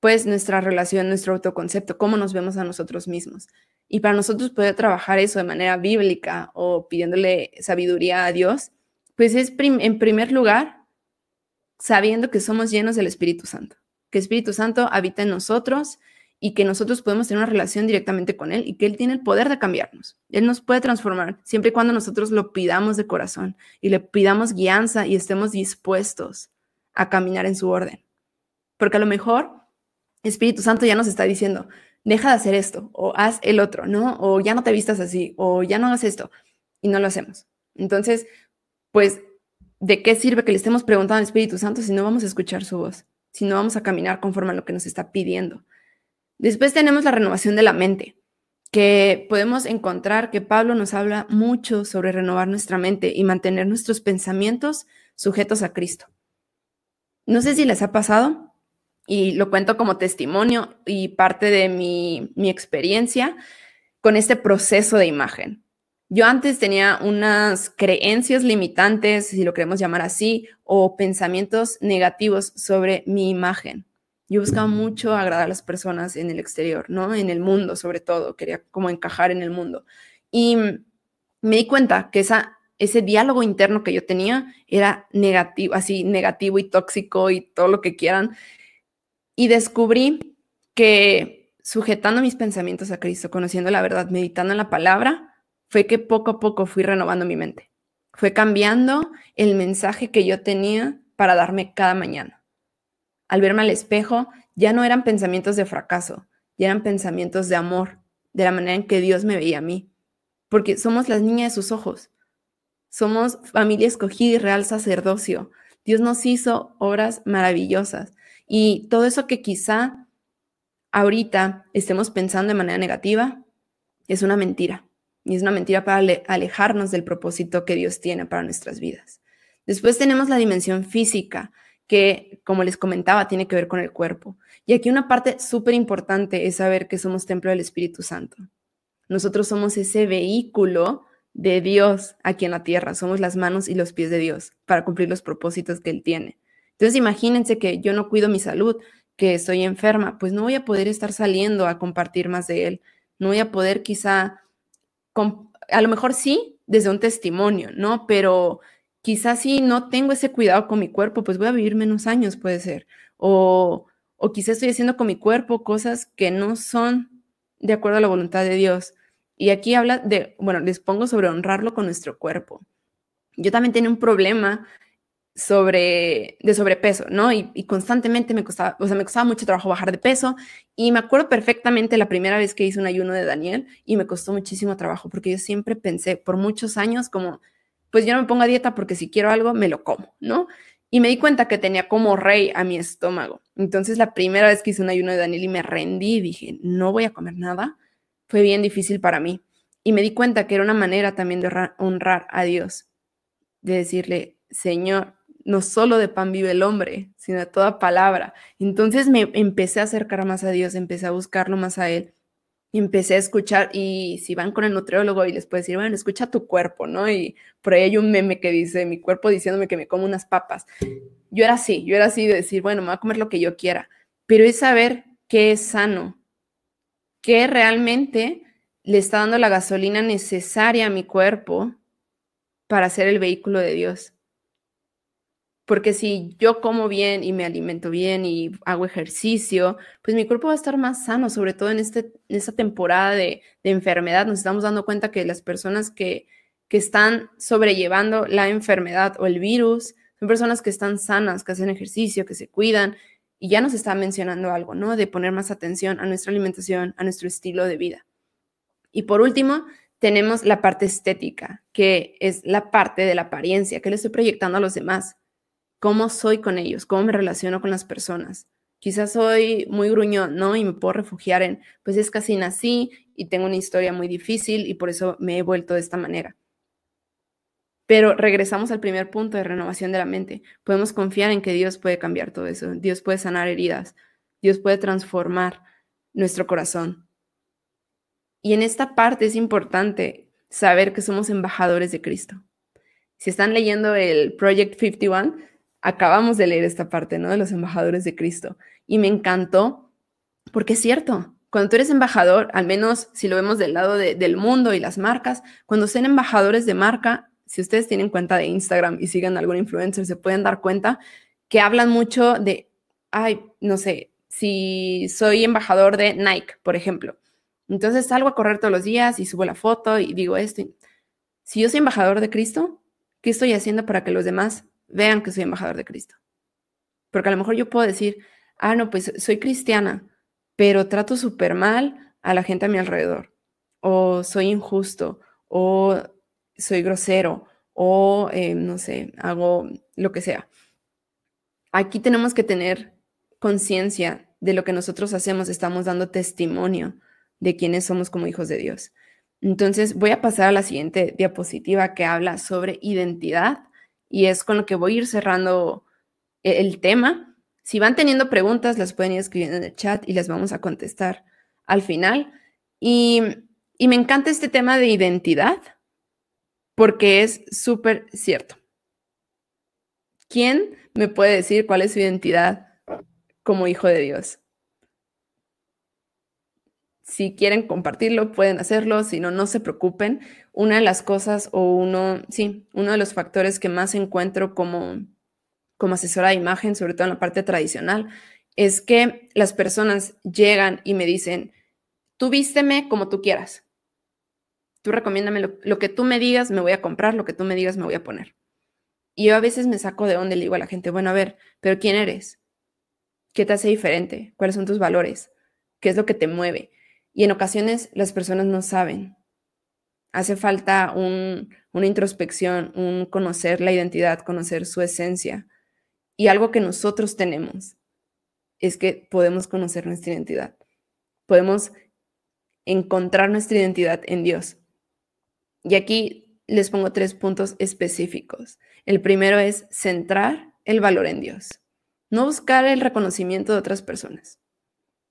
pues nuestra relación, nuestro autoconcepto, cómo nos vemos a nosotros mismos. Y para nosotros poder trabajar eso de manera bíblica o pidiéndole sabiduría a Dios, pues es en primer lugar sabiendo que somos llenos del Espíritu Santo que Espíritu Santo habita en nosotros y que nosotros podemos tener una relación directamente con Él y que Él tiene el poder de cambiarnos. Él nos puede transformar siempre y cuando nosotros lo pidamos de corazón y le pidamos guianza y estemos dispuestos a caminar en su orden. Porque a lo mejor Espíritu Santo ya nos está diciendo, deja de hacer esto o haz el otro, ¿no? O ya no te vistas así o ya no hagas esto y no lo hacemos. Entonces, pues, ¿de qué sirve que le estemos preguntando al Espíritu Santo si no vamos a escuchar su voz? si no vamos a caminar conforme a lo que nos está pidiendo. Después tenemos la renovación de la mente, que podemos encontrar que Pablo nos habla mucho sobre renovar nuestra mente y mantener nuestros pensamientos sujetos a Cristo. No sé si les ha pasado, y lo cuento como testimonio y parte de mi, experiencia con este proceso de imagen. Yo antes tenía unas creencias limitantes, si lo queremos llamar así, o pensamientos negativos sobre mi imagen. Yo buscaba mucho agradar a las personas en el exterior, ¿no? En el mundo, sobre todo. Quería como encajar en el mundo. Y me di cuenta que ese diálogo interno que yo tenía era negativo, así negativo y tóxico y todo lo que quieran. Y descubrí que sujetando mis pensamientos a Cristo, conociendo la verdad, meditando en la palabra, fue que poco a poco fui renovando mi mente. Fue cambiando el mensaje que yo tenía para darme cada mañana. Al verme al espejo, ya no eran pensamientos de fracaso, ya eran pensamientos de amor, de la manera en que Dios me veía a mí. Porque somos las niñas de sus ojos. Somos familia escogida y real sacerdocio. Dios nos hizo obras maravillosas. Y todo eso que quizá ahorita estemos pensando de manera negativa es una mentira y es una mentira para alejarnos del propósito que Dios tiene para nuestras vidas. Después tenemos la dimensión física, que como les comentaba, tiene que ver con el cuerpo. Y aquí una parte súper importante es saber que somos templo del Espíritu Santo. Nosotros somos ese vehículo de Dios aquí en la tierra, somos las manos y los pies de Dios para cumplir los propósitos que Él tiene. Entonces imagínense que yo no cuido mi salud, que estoy enferma, pues no voy a poder estar saliendo a compartir más de Él, no voy a poder quizá a lo mejor sí, desde un testimonio, ¿no? Pero quizás si no tengo ese cuidado con mi cuerpo, pues voy a vivir menos años, puede ser. O, o quizás estoy haciendo con mi cuerpo cosas que no son de acuerdo a la voluntad de Dios. Y aquí habla de, bueno, les pongo sobre honrarlo con nuestro cuerpo. Yo también tenía un problema sobre, de sobrepeso, ¿no? Y, constantemente me costaba, o sea, me costaba mucho trabajo bajar de peso y me acuerdo perfectamente la primera vez que hice un ayuno de Daniel y me costó muchísimo trabajo porque yo siempre pensé por muchos años como, pues yo no me pongo a dieta porque si quiero algo me lo como, ¿no? Y me di cuenta que tenía como rey a mi estómago. Entonces la primera vez que hice un ayuno de Daniel y me rendí y dije, no voy a comer nada, fue bien difícil para mí. Y me di cuenta que era una manera también de honrar a Dios, de decirle, Señor, no solo de pan vive el hombre, sino de toda palabra. Entonces me empecé a acercar más a Dios, empecé a buscarlo más a Él, empecé a escuchar, y si van con el nutriólogo y les puede decir, bueno, escucha tu cuerpo, ¿no? Y por ahí hay un meme que dice, mi cuerpo diciéndome que me como unas papas. Yo era así, yo era así de decir, bueno, me voy a comer lo que yo quiera, pero es saber qué es sano, qué realmente le está dando la gasolina necesaria a mi cuerpo para ser el vehículo de Dios porque si yo como bien y me alimento bien y hago ejercicio, pues mi cuerpo va a estar más sano, sobre todo en, este, esta temporada de, enfermedad. Nos estamos dando cuenta que las personas que, que están sobrellevando la enfermedad o el virus son personas que están sanas, que hacen ejercicio, que se cuidan. Y ya nos está mencionando algo, ¿no? De poner más atención a nuestra alimentación, a nuestro estilo de vida. Y por último, tenemos la parte estética, que es la parte de la apariencia, que le estoy proyectando a los demás cómo soy con ellos, cómo me relaciono con las personas. Quizás soy muy gruñón, ¿no? Y me puedo refugiar en, pues es casi nací y tengo una historia muy difícil y por eso me he vuelto de esta manera. Pero regresamos al primer punto de renovación de la mente. Podemos confiar en que Dios puede cambiar todo eso. Dios puede sanar heridas. Dios puede transformar nuestro corazón. Y en esta parte es importante saber que somos embajadores de Cristo. Si están leyendo el Project 51, acabamos de leer esta parte, ¿no? De los embajadores de Cristo. Y me encantó porque es cierto. Cuando tú eres embajador, al menos si lo vemos del lado del mundo y las marcas, cuando sean embajadores de marca, si ustedes tienen cuenta de Instagram y siguen a algún influencer, se pueden dar cuenta que hablan mucho de, ay, no sé, si soy embajador de Nike, por ejemplo. Entonces salgo a correr todos los días y subo la foto y digo esto. Si yo soy embajador de Cristo, ¿qué estoy haciendo para que los demás vean que soy embajador de Cristo. Porque a lo mejor yo puedo decir, ah, no, pues soy cristiana, pero trato súper mal a la gente a mi alrededor, o soy injusto, o soy grosero, o eh, no sé, hago lo que sea. Aquí tenemos que tener conciencia de lo que nosotros hacemos, estamos dando testimonio de quienes somos como hijos de Dios. Entonces voy a pasar a la siguiente diapositiva que habla sobre identidad y es con lo que voy a ir cerrando e-, el tema. Si van teniendo preguntas, las pueden ir escribiendo en el chat y las vamos a contestar al final. Y, y me encanta este tema de identidad porque es súper cierto. ¿Quién me puede decir cuál es su identidad como hijo de Dios? si quieren compartirlo, pueden hacerlo, si no, no se preocupen. Una de las cosas o uno, sí, uno de los factores que más encuentro como, como asesora de imagen, sobre todo en la parte tradicional, es que las personas llegan y me dicen, tú vísteme como tú quieras. Tú recomiéndame lo, lo que tú me digas, me voy a comprar, lo que tú me digas, me voy a poner. Y yo a veces me saco de onda y le digo a la gente, bueno, a ver, pero ¿quién eres? ¿Qué te hace diferente? ¿Cuáles son tus valores? ¿Qué es lo que te mueve? Y en ocasiones las personas no saben. Hace falta una introspección, un conocer la identidad, conocer su esencia. Y algo que nosotros tenemos es que podemos conocer nuestra identidad. Podemos encontrar nuestra identidad en Dios. Y aquí les pongo tres puntos específicos. El primero es centrar el valor en Dios. No buscar el reconocimiento de otras personas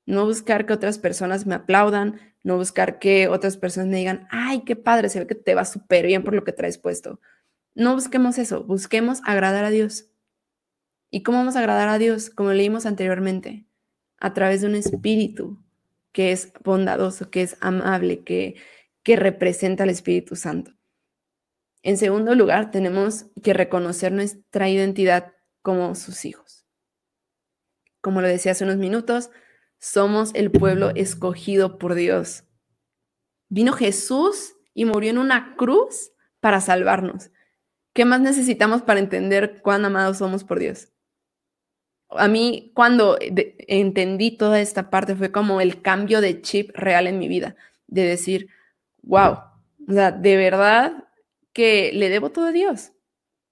no buscar que otras personas me aplaudan, no buscar que otras personas me digan, ay, qué padre, se ve que te va súper bien por lo que traes puesto. No busquemos eso, busquemos agradar a Dios. ¿Y cómo vamos a agradar a Dios? Como leímos anteriormente, a través de un espíritu que es bondadoso, que es amable, que, que representa al Espíritu Santo. En segundo lugar, tenemos que reconocer nuestra identidad como sus hijos. Como lo decía hace unos minutos, somos el pueblo escogido por Dios. Vino Jesús y murió en una cruz para salvarnos. ¿Qué más necesitamos para entender cuán amados somos por Dios? A mí, cuando entendí toda esta parte, fue como el cambio de chip real en mi vida, de decir, wow, sea, de verdad que le debo todo a Dios.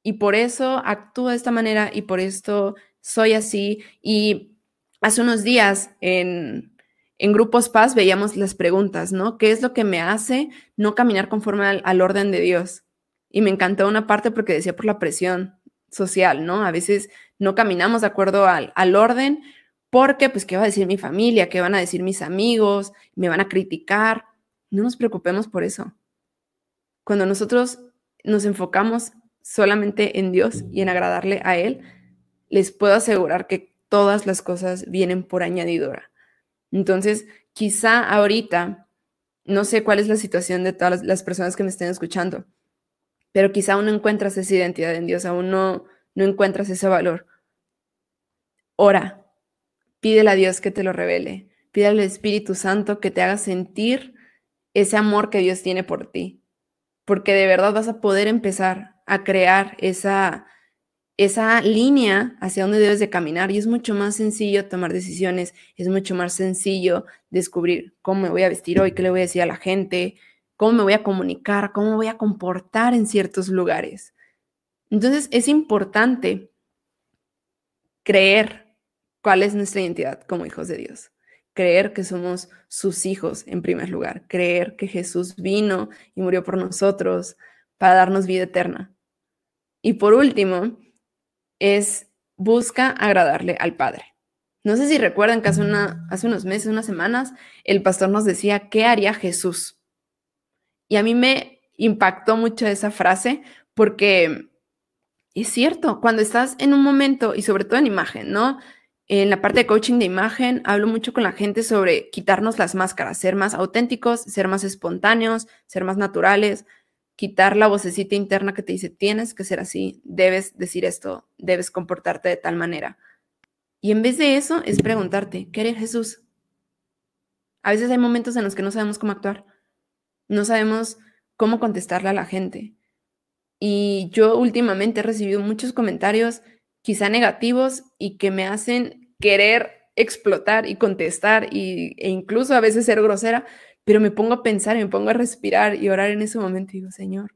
Y por eso actúo de esta manera y por esto soy así. Y hace unos días en, Grupos Paz veíamos las preguntas, ¿no? ¿Qué es lo que me hace no caminar conforme al, orden de Dios? Y me encantó una parte porque decía por la presión social, ¿no? A veces no caminamos de acuerdo al, al orden porque, pues, ¿qué va a decir mi familia? ¿Qué van a decir mis amigos? ¿Me van a criticar? No nos preocupemos por eso. Cuando nosotros nos enfocamos solamente en Dios y en agradarle a Él, les puedo asegurar que todas las cosas vienen por añadidura. Entonces, quizá ahorita, no sé cuál es la situación de todas las personas que me estén escuchando, pero quizá aún no encuentras esa identidad en Dios, aún no, no encuentras ese valor. Ora, pídele a Dios que te lo revele, pídele al Espíritu Santo que te haga sentir ese amor que Dios tiene por ti, porque de verdad vas a poder empezar a crear esa, esa línea hacia donde debes de caminar y es mucho más sencillo tomar decisiones, es mucho más sencillo descubrir cómo me voy a vestir hoy, qué le voy a decir a la gente, cómo me voy a comunicar, cómo me voy a comportar en ciertos lugares. Entonces es importante creer cuál es nuestra identidad como hijos de Dios, creer que somos sus hijos en primer lugar, creer que Jesús vino y murió por nosotros para darnos vida eterna. Y por último, es busca agradarle al Padre. No sé si recuerdan que hace, una, hace unos meses, unas semanas, el pastor nos decía, ¿qué haría Jesús? Y a mí me impactó mucho esa frase porque es cierto, cuando estás en un momento y sobre todo en imagen, ¿no? En la parte de coaching de imagen hablo mucho con la gente sobre quitarnos las máscaras, ser más auténticos, ser más espontáneos, ser más naturales, quitar la vocecita interna que te dice, tienes que ser así, debes decir esto, debes comportarte de tal manera. Y en vez de eso es preguntarte, ¿qué haría Jesús? A veces hay momentos en los que no sabemos cómo actuar, no sabemos cómo contestarle a la gente. Y yo últimamente he recibido muchos comentarios, quizá negativos, y que me hacen querer explotar y contestar y, e incluso a veces ser grosera, pero me pongo a pensar, me pongo a respirar y orar en ese momento y digo, Señor,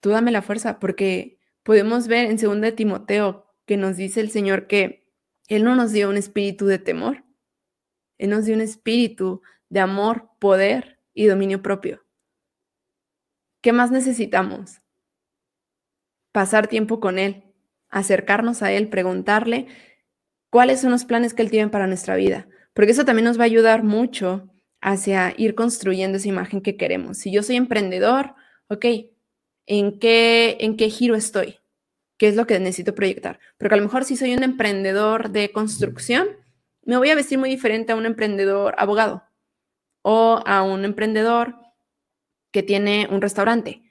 tú dame la fuerza, porque podemos ver en 2 de Timoteo que nos dice el Señor que Él no nos dio un espíritu de temor, Él nos dio un espíritu de amor, poder y dominio propio. ¿Qué más necesitamos? Pasar tiempo con Él, acercarnos a Él, preguntarle cuáles son los planes que Él tiene para nuestra vida, porque eso también nos va a ayudar mucho hacia ir construyendo esa imagen que queremos. Si yo soy emprendedor, ok, ¿en qué, en qué giro estoy? ¿Qué es lo que necesito proyectar? Porque a lo mejor si soy un emprendedor de construcción, me voy a vestir muy diferente a un emprendedor abogado o a un emprendedor que tiene un restaurante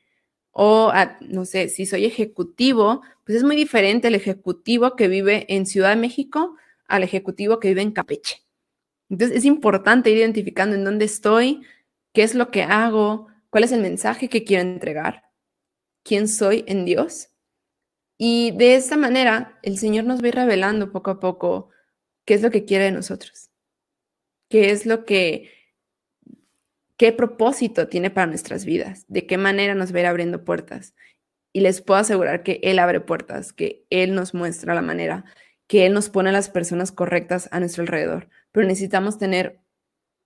o a, no sé, si soy ejecutivo, pues es muy diferente el ejecutivo que vive en Ciudad de México al ejecutivo que vive en Capeche. Entonces es importante ir identificando en dónde estoy, qué es lo que hago, cuál es el mensaje que quiero entregar, quién soy en Dios. Y de esta manera el Señor nos va ir revelando poco a poco qué es lo que quiere de nosotros, qué es lo que, qué propósito tiene para nuestras vidas, de qué manera nos va a ir abriendo puertas. Y les puedo asegurar que Él abre puertas, que Él nos muestra la manera, que Él nos pone a las personas correctas a nuestro alrededor pero necesitamos tener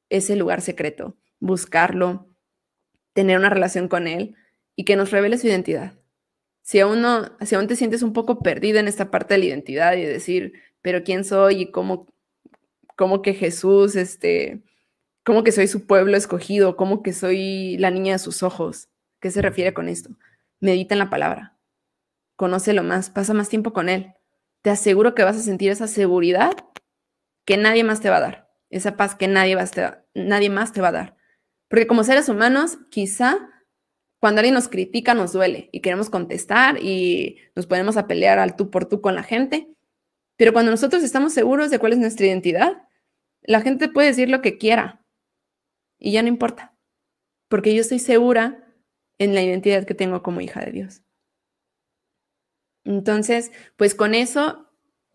ese lugar secreto, buscarlo, tener una relación con él y que nos revele su identidad. Si aún, si te sientes un poco perdida en esta parte de la identidad y decir, pero ¿quién soy y cómo, cómo que Jesús, este, cómo que soy su pueblo escogido, cómo que soy la niña de sus ojos? ¿Qué se refiere con esto? Medita en la palabra, conócelo más, pasa más tiempo con él. Te aseguro que vas a sentir esa seguridad que nadie más te va a dar, esa paz que nadie, más te va, nadie más te va a dar. Porque como seres humanos, quizá cuando alguien nos critica nos duele y queremos contestar y nos ponemos a pelear al tú por tú con la gente, pero cuando nosotros estamos seguros de cuál es nuestra identidad, la gente puede decir lo que quiera y ya no importa, porque yo estoy segura en la identidad que tengo como hija de Dios. Entonces, pues con eso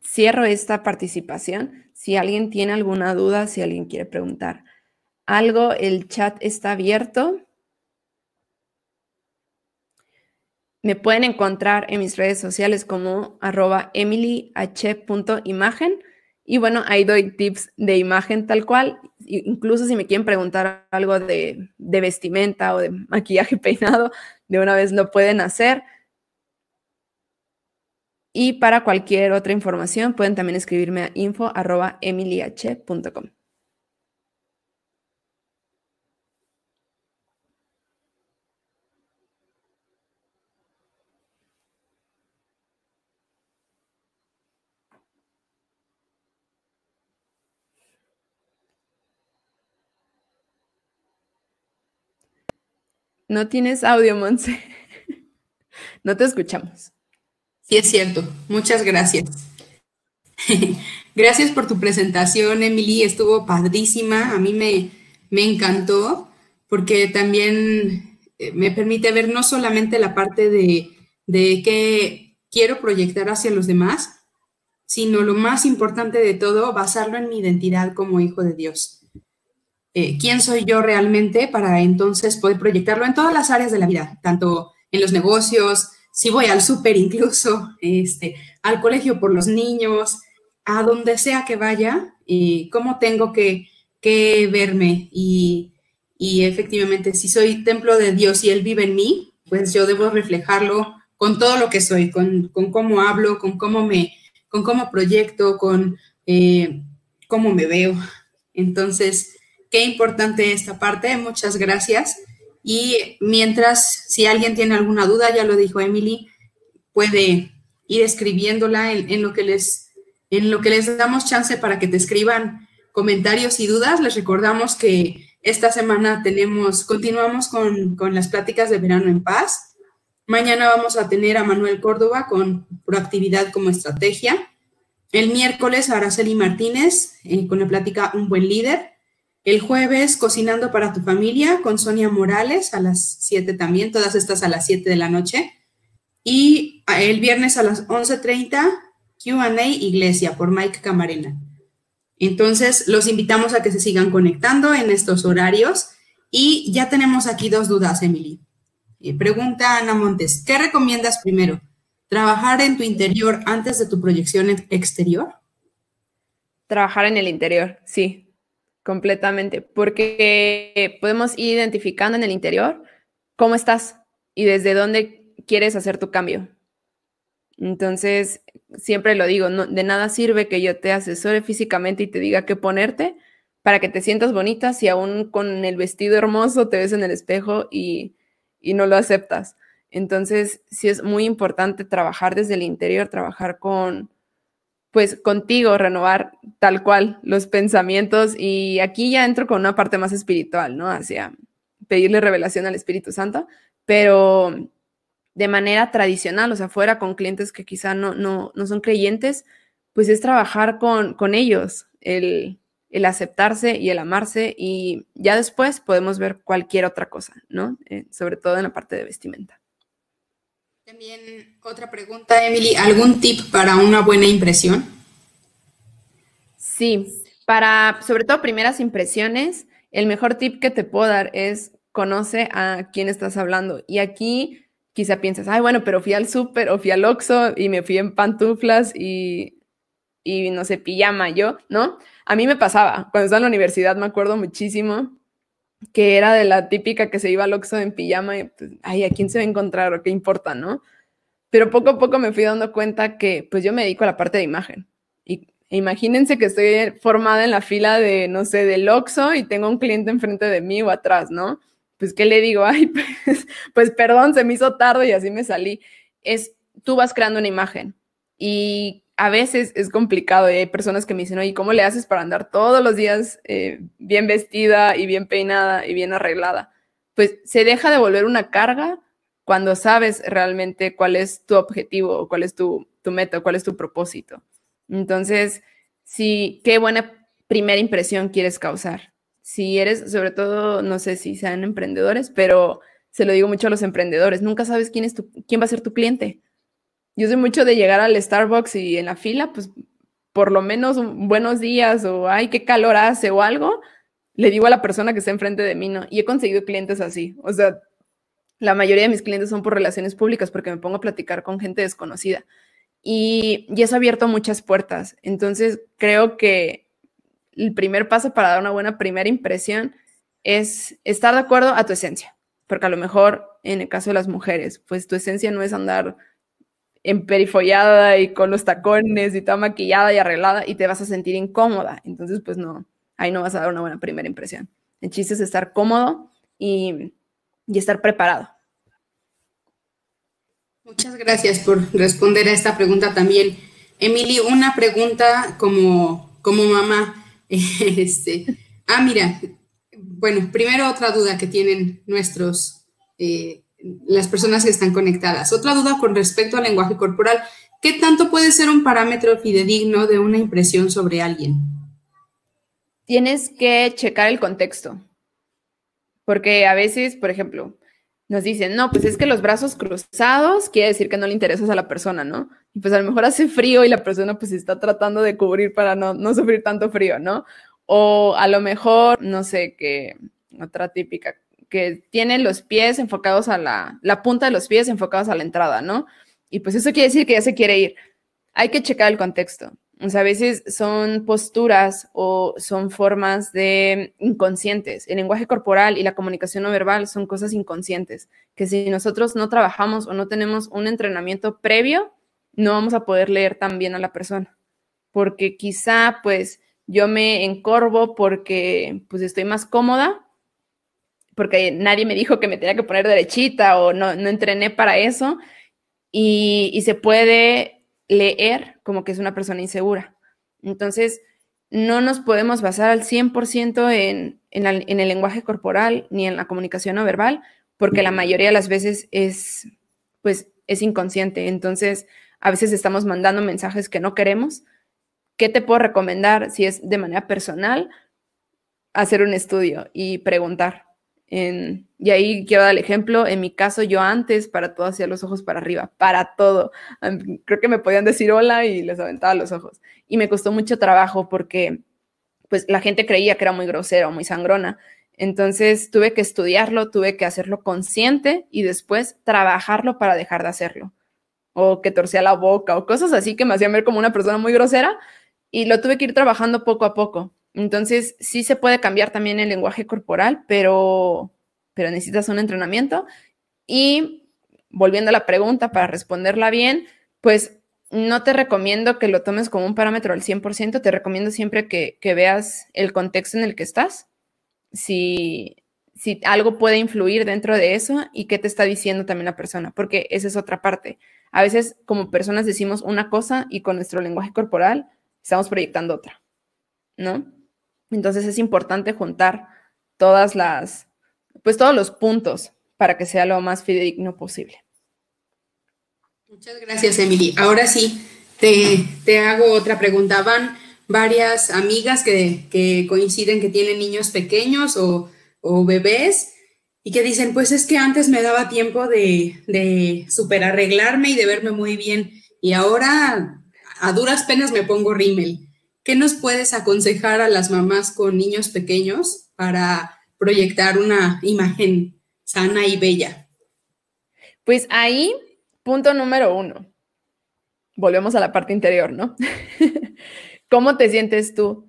cierro esta participación. Si alguien tiene alguna duda, si alguien quiere preguntar algo, el chat está abierto. Me pueden encontrar en mis redes sociales como arroba emilyh.imagen. Y bueno, ahí doy tips de imagen tal cual. Incluso si me quieren preguntar algo de, de vestimenta o de maquillaje peinado, de una vez lo pueden hacer. Y para cualquier otra información pueden también escribirme a info.emilyh.com. No tienes audio, Monse. No te escuchamos. Sí, es cierto. Muchas gracias. gracias por tu presentación, Emily. Estuvo padrísima. A mí me, encantó porque también eh, me permite ver no solamente la parte de, de qué quiero proyectar hacia los demás, sino lo más importante de todo, basarlo en mi identidad como hijo de Dios. Eh, quién soy yo realmente para entonces poder proyectarlo en todas las áreas de la vida, tanto en los negocios, si voy al súper incluso, este, al colegio por los niños, a donde sea que vaya, y cómo tengo que, verme y, efectivamente si soy templo de Dios y Él vive en mí, pues yo debo reflejarlo con todo lo que soy, con, cómo hablo, con cómo me, con cómo proyecto, con eh, cómo me veo. Entonces, qué importante esta parte. Muchas gracias. Y mientras, si alguien tiene alguna duda, ya lo dijo Emily, puede ir escribiéndola en, lo, que les, en lo que les damos chance para que te escriban comentarios y dudas. Les recordamos que esta semana tenemos, continuamos con, las pláticas de verano en paz. Mañana vamos a tener a Manuel Córdoba con proactividad como estrategia. El miércoles, a Araceli Martínez eh, con la plática Un buen líder. El jueves, Cocinando para tu Familia con Sonia Morales a las 7 también, todas estas a las 7 de la noche. Y el viernes a las 11.30, QA Iglesia por Mike Camarena. Entonces, los invitamos a que se sigan conectando en estos horarios. Y ya tenemos aquí dos dudas, Emily. Eh, pregunta Ana Montes, ¿qué recomiendas primero? ¿Trabajar en tu interior antes de tu proyección exterior? Trabajar en el interior, sí, completamente, porque eh, podemos ir identificando en el interior cómo estás y desde dónde quieres hacer tu cambio. Entonces, siempre lo digo, de nada sirve que yo te asesore físicamente y te diga qué ponerte para que te sientas bonita si aún con el vestido hermoso te ves en el espejo y, y no lo aceptas. Entonces, sí es muy importante trabajar desde el interior, trabajar con, pues contigo renovar tal cual los pensamientos y aquí ya entro con una parte más espiritual, ¿no? Hacia pedirle revelación al Espíritu Santo, pero de manera tradicional, o sea, fuera con clientes que quizá no, no, no son creyentes, pues es trabajar con, con ellos, el, el, aceptarse y el amarse y ya después podemos ver cualquier otra cosa, ¿no? Eh, sobre todo en la parte de vestimenta. También otra pregunta, Emily, ¿algún tip para una buena impresión? Sí, para sobre todo primeras impresiones, el mejor tip que te puedo dar es conoce a quién estás hablando. Y aquí quizá piensas, ay, bueno, pero fui al súper o fui al Oxxo y me fui en pantuflas y, y no sé, pijama yo, ¿no? A mí me pasaba, cuando estaba en la universidad me acuerdo muchísimo que era de la típica que se iba al Oxxo en pijama y pues, ay, ¿a quién se va a encontrar o qué importa, no? Pero poco a poco me fui dando cuenta que pues yo me dedico a la parte de imagen. Y imagínense que estoy formada en la fila de, no sé, del Oxxo y tengo un cliente enfrente de mí o atrás, ¿no? Pues, ¿qué le digo? Ay, pues, pues perdón, se me hizo tarde y así me salí. Es, tú vas creando una imagen y a veces es complicado y hay personas que me dicen, oye, ¿cómo le haces para andar todos los días eh, bien vestida y bien peinada y bien arreglada? Pues se deja de volver una carga cuando sabes realmente cuál es tu objetivo cuál es tu, tu meta, cuál es tu propósito. Entonces, sí, qué buena primera impresión quieres causar. Si eres, sobre todo, no sé si sean emprendedores, pero se lo digo mucho a los emprendedores, nunca sabes quién es quién va a ser tu cliente. Yo soy mucho de llegar al Starbucks y en la fila, pues por lo menos buenos días o ay, qué calor hace o algo, le digo a la persona que está enfrente de mí, ¿no? Y he conseguido clientes así. O sea, la mayoría de mis clientes son por relaciones públicas porque me pongo a platicar con gente desconocida. Y, y eso ha abierto muchas puertas. Entonces, creo que el primer paso para dar una buena primera impresión es estar de acuerdo a tu esencia. Porque a lo mejor, en el caso de las mujeres, pues tu esencia no es andar emperifollada y con los tacones y toda maquillada y arreglada y te vas a sentir incómoda. Entonces, pues no, ahí no vas a dar una buena primera impresión. El chiste es estar cómodo y, estar preparado. Muchas gracias por responder a esta pregunta también. Emily, una pregunta como, como mamá. Este, ah, mira, bueno, primero otra duda que tienen nuestros eh, las personas que están conectadas. Otra duda con respecto al lenguaje corporal. ¿Qué tanto puede ser un parámetro fidedigno de una impresión sobre alguien? Tienes que checar el contexto. Porque a veces, por ejemplo, nos dicen, no, pues es que los brazos cruzados quiere decir que no le interesas a la persona, ¿no? Y pues a lo mejor hace frío y la persona pues está tratando de cubrir para no, sufrir tanto frío, ¿no? O a lo mejor, no sé, qué, otra típica que tiene los pies enfocados a la, la punta de los pies enfocados a la entrada, ¿no? Y pues eso quiere decir que ya se quiere ir. Hay que checar el contexto. O sea, a veces son posturas o son formas de inconscientes. El lenguaje corporal y la comunicación no verbal son cosas inconscientes, que si nosotros no trabajamos o no tenemos un entrenamiento previo, no vamos a poder leer tan bien a la persona. Porque quizá pues yo me encorvo porque pues estoy más cómoda porque nadie me dijo que me tenía que poner derechita o no, no entrené para eso. Y, se puede leer como que es una persona insegura. Entonces, no nos podemos basar al 100% en, en, en el lenguaje corporal ni en la comunicación no verbal, porque la mayoría de las veces es, pues, es inconsciente. Entonces, a veces estamos mandando mensajes que no queremos. ¿Qué te puedo recomendar si es de manera personal? Hacer un estudio y preguntar y ahí quiero dar el ejemplo. En mi caso, yo antes para todo hacía los ojos para arriba, para todo. Creo que me podían decir hola y les aventaba los ojos. Y me costó mucho trabajo porque pues la gente creía que era muy grosero, muy sangrona. Entonces tuve que estudiarlo, tuve que hacerlo consciente y después trabajarlo para dejar de hacerlo. O que torcía la boca o cosas así que me hacían ver como una persona muy grosera y lo tuve que ir trabajando poco a poco entonces, sí se puede cambiar también el lenguaje corporal, pero, pero necesitas un entrenamiento. Y volviendo a la pregunta, para responderla bien, pues no te recomiendo que lo tomes como un parámetro al 100%, te recomiendo siempre que, que veas el contexto en el que estás, si, si, algo puede influir dentro de eso y qué te está diciendo también la persona, porque esa es otra parte. A veces como personas decimos una cosa y con nuestro lenguaje corporal estamos proyectando otra, ¿no? Entonces es importante juntar todas las, pues todos los puntos para que sea lo más fidedigno posible. Muchas gracias, Emily. Ahora sí, te, te hago otra pregunta. Van varias amigas que, coinciden que tienen niños pequeños o, bebés y que dicen, pues es que antes me daba tiempo de, de arreglarme y de verme muy bien y ahora a duras penas me pongo rímel. ¿Qué nos puedes aconsejar a las mamás con niños pequeños para proyectar una imagen sana y bella? Pues ahí, punto número uno. Volvemos a la parte interior, ¿no? ¿Cómo te sientes tú?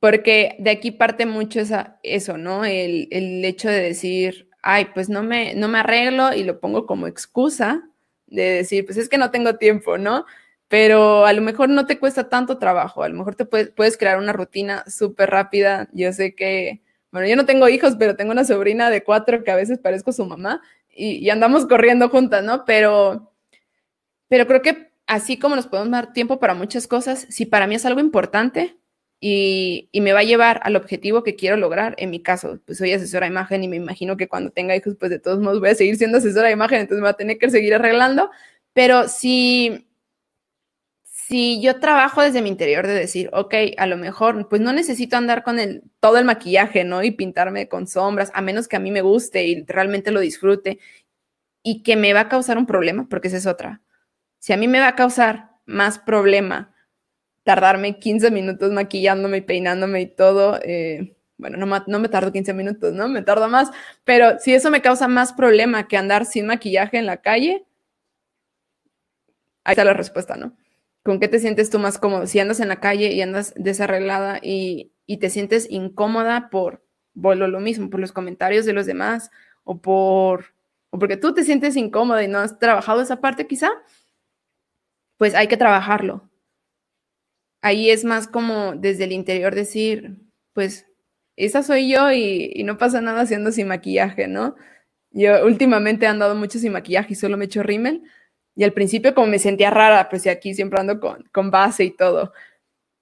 Porque de aquí parte mucho eso, ¿no? El, hecho de decir, ay, pues no me, no me arreglo y lo pongo como excusa de decir, pues es que no tengo tiempo, ¿no? pero a lo mejor no te cuesta tanto trabajo, a lo mejor te puedes, crear una rutina súper rápida. Yo sé que, bueno, yo no tengo hijos, pero tengo una sobrina de cuatro que a veces parezco su mamá y, andamos corriendo juntas, ¿no? Pero, pero creo que así como nos podemos dar tiempo para muchas cosas, si para mí es algo importante y, y me va a llevar al objetivo que quiero lograr, en mi caso, pues soy asesora de imagen y me imagino que cuando tenga hijos, pues de todos modos voy a seguir siendo asesora de imagen, entonces me va a tener que seguir arreglando, pero si si yo trabajo desde mi interior de decir, ok, a lo mejor, pues no necesito andar con el, todo el maquillaje, ¿no? Y pintarme con sombras, a menos que a mí me guste y realmente lo disfrute y que me va a causar un problema, porque esa es otra. Si a mí me va a causar más problema tardarme 15 minutos maquillándome y peinándome y todo, eh, bueno, no, no, me tardo 15 minutos, ¿no? Me tardo más, pero si eso me causa más problema que andar sin maquillaje en la calle, ahí está la respuesta, ¿no? ¿Con qué te sientes tú más cómodo? Si andas en la calle y andas desarreglada y, te sientes incómoda por, por lo, mismo, por los comentarios de los demás o por o porque tú te sientes incómoda y no has trabajado esa parte quizá, pues hay que trabajarlo. Ahí es más como desde el interior decir, pues esa soy yo y, no pasa nada haciendo sin maquillaje, ¿no? Yo últimamente he andado mucho sin maquillaje y solo me hecho rímel, y al principio como me sentía rara, pues aquí siempre ando con, base y todo.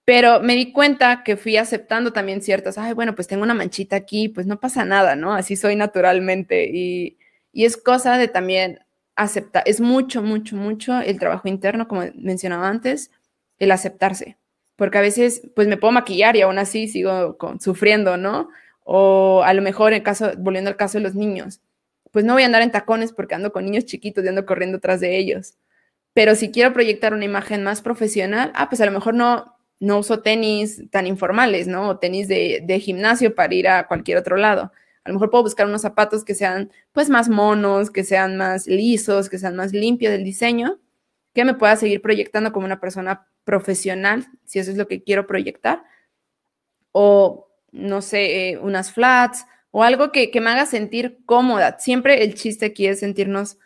Pero me di cuenta que fui aceptando también ciertas, ay, bueno, pues tengo una manchita aquí, pues no pasa nada, ¿no? Así soy naturalmente. Y, es cosa de también aceptar, es mucho, mucho, mucho el trabajo interno, como mencionaba antes, el aceptarse. Porque a veces, pues me puedo maquillar y aún así sigo con, sufriendo, ¿no? O a lo mejor, en caso, volviendo al caso de los niños, pues no voy a andar en tacones porque ando con niños chiquitos y ando corriendo tras de ellos. Pero si quiero proyectar una imagen más profesional, ah, pues a lo mejor no, no uso tenis tan informales, ¿no? O tenis de, de gimnasio para ir a cualquier otro lado. A lo mejor puedo buscar unos zapatos que sean pues más monos, que sean más lisos, que sean más limpios del diseño, que me pueda seguir proyectando como una persona profesional, si eso es lo que quiero proyectar. O, no sé, eh, unas flats, o algo que, me haga sentir cómoda. Siempre el chiste aquí es sentirnos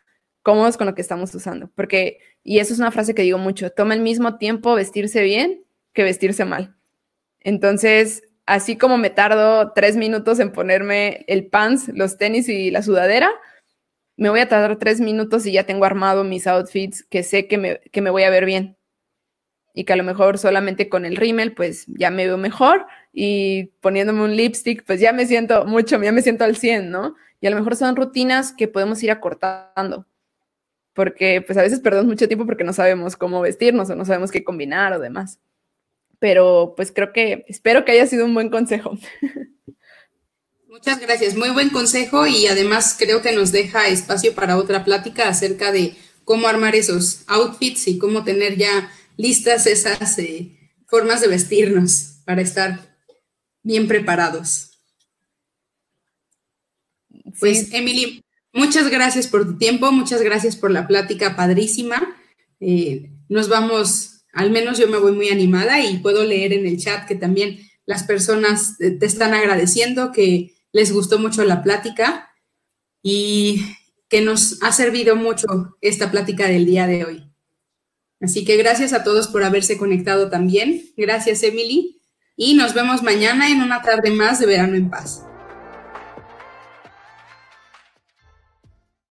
cómodos con lo que estamos usando, porque, y eso es una frase que digo mucho, toma el mismo tiempo vestirse bien que vestirse mal. Entonces, así como me tardo tres minutos en ponerme el pants, los tenis y la sudadera, me voy a tardar tres minutos y ya tengo armado mis outfits que sé que me voy a ver bien y que a lo mejor solamente con el rímel pues ya me veo mejor y poniéndome un lipstick pues ya me siento mucho, ya me siento al 100, ¿no? Y a lo mejor son rutinas que podemos ir acortando porque pues a veces perdemos mucho tiempo porque no sabemos cómo vestirnos o no sabemos qué combinar o demás. Pero pues creo que espero que haya sido un buen consejo. Muchas gracias, muy buen consejo y además creo que nos deja espacio para otra plática acerca de cómo armar esos outfits y cómo tener ya listas esas eh, formas de vestirnos para estar bien preparados. Pues Emily, muchas gracias por tu tiempo, muchas gracias por la plática padrísima. Eh, nos vamos, al menos yo me voy muy animada y puedo leer en el chat que también las personas eh, te están agradeciendo, que les gustó mucho la plática y que nos ha servido mucho esta plática del día de hoy. Así que gracias a todos por haberse conectado también. Gracias, Emily. Y nos vemos mañana en una tarde más de Verano en Paz.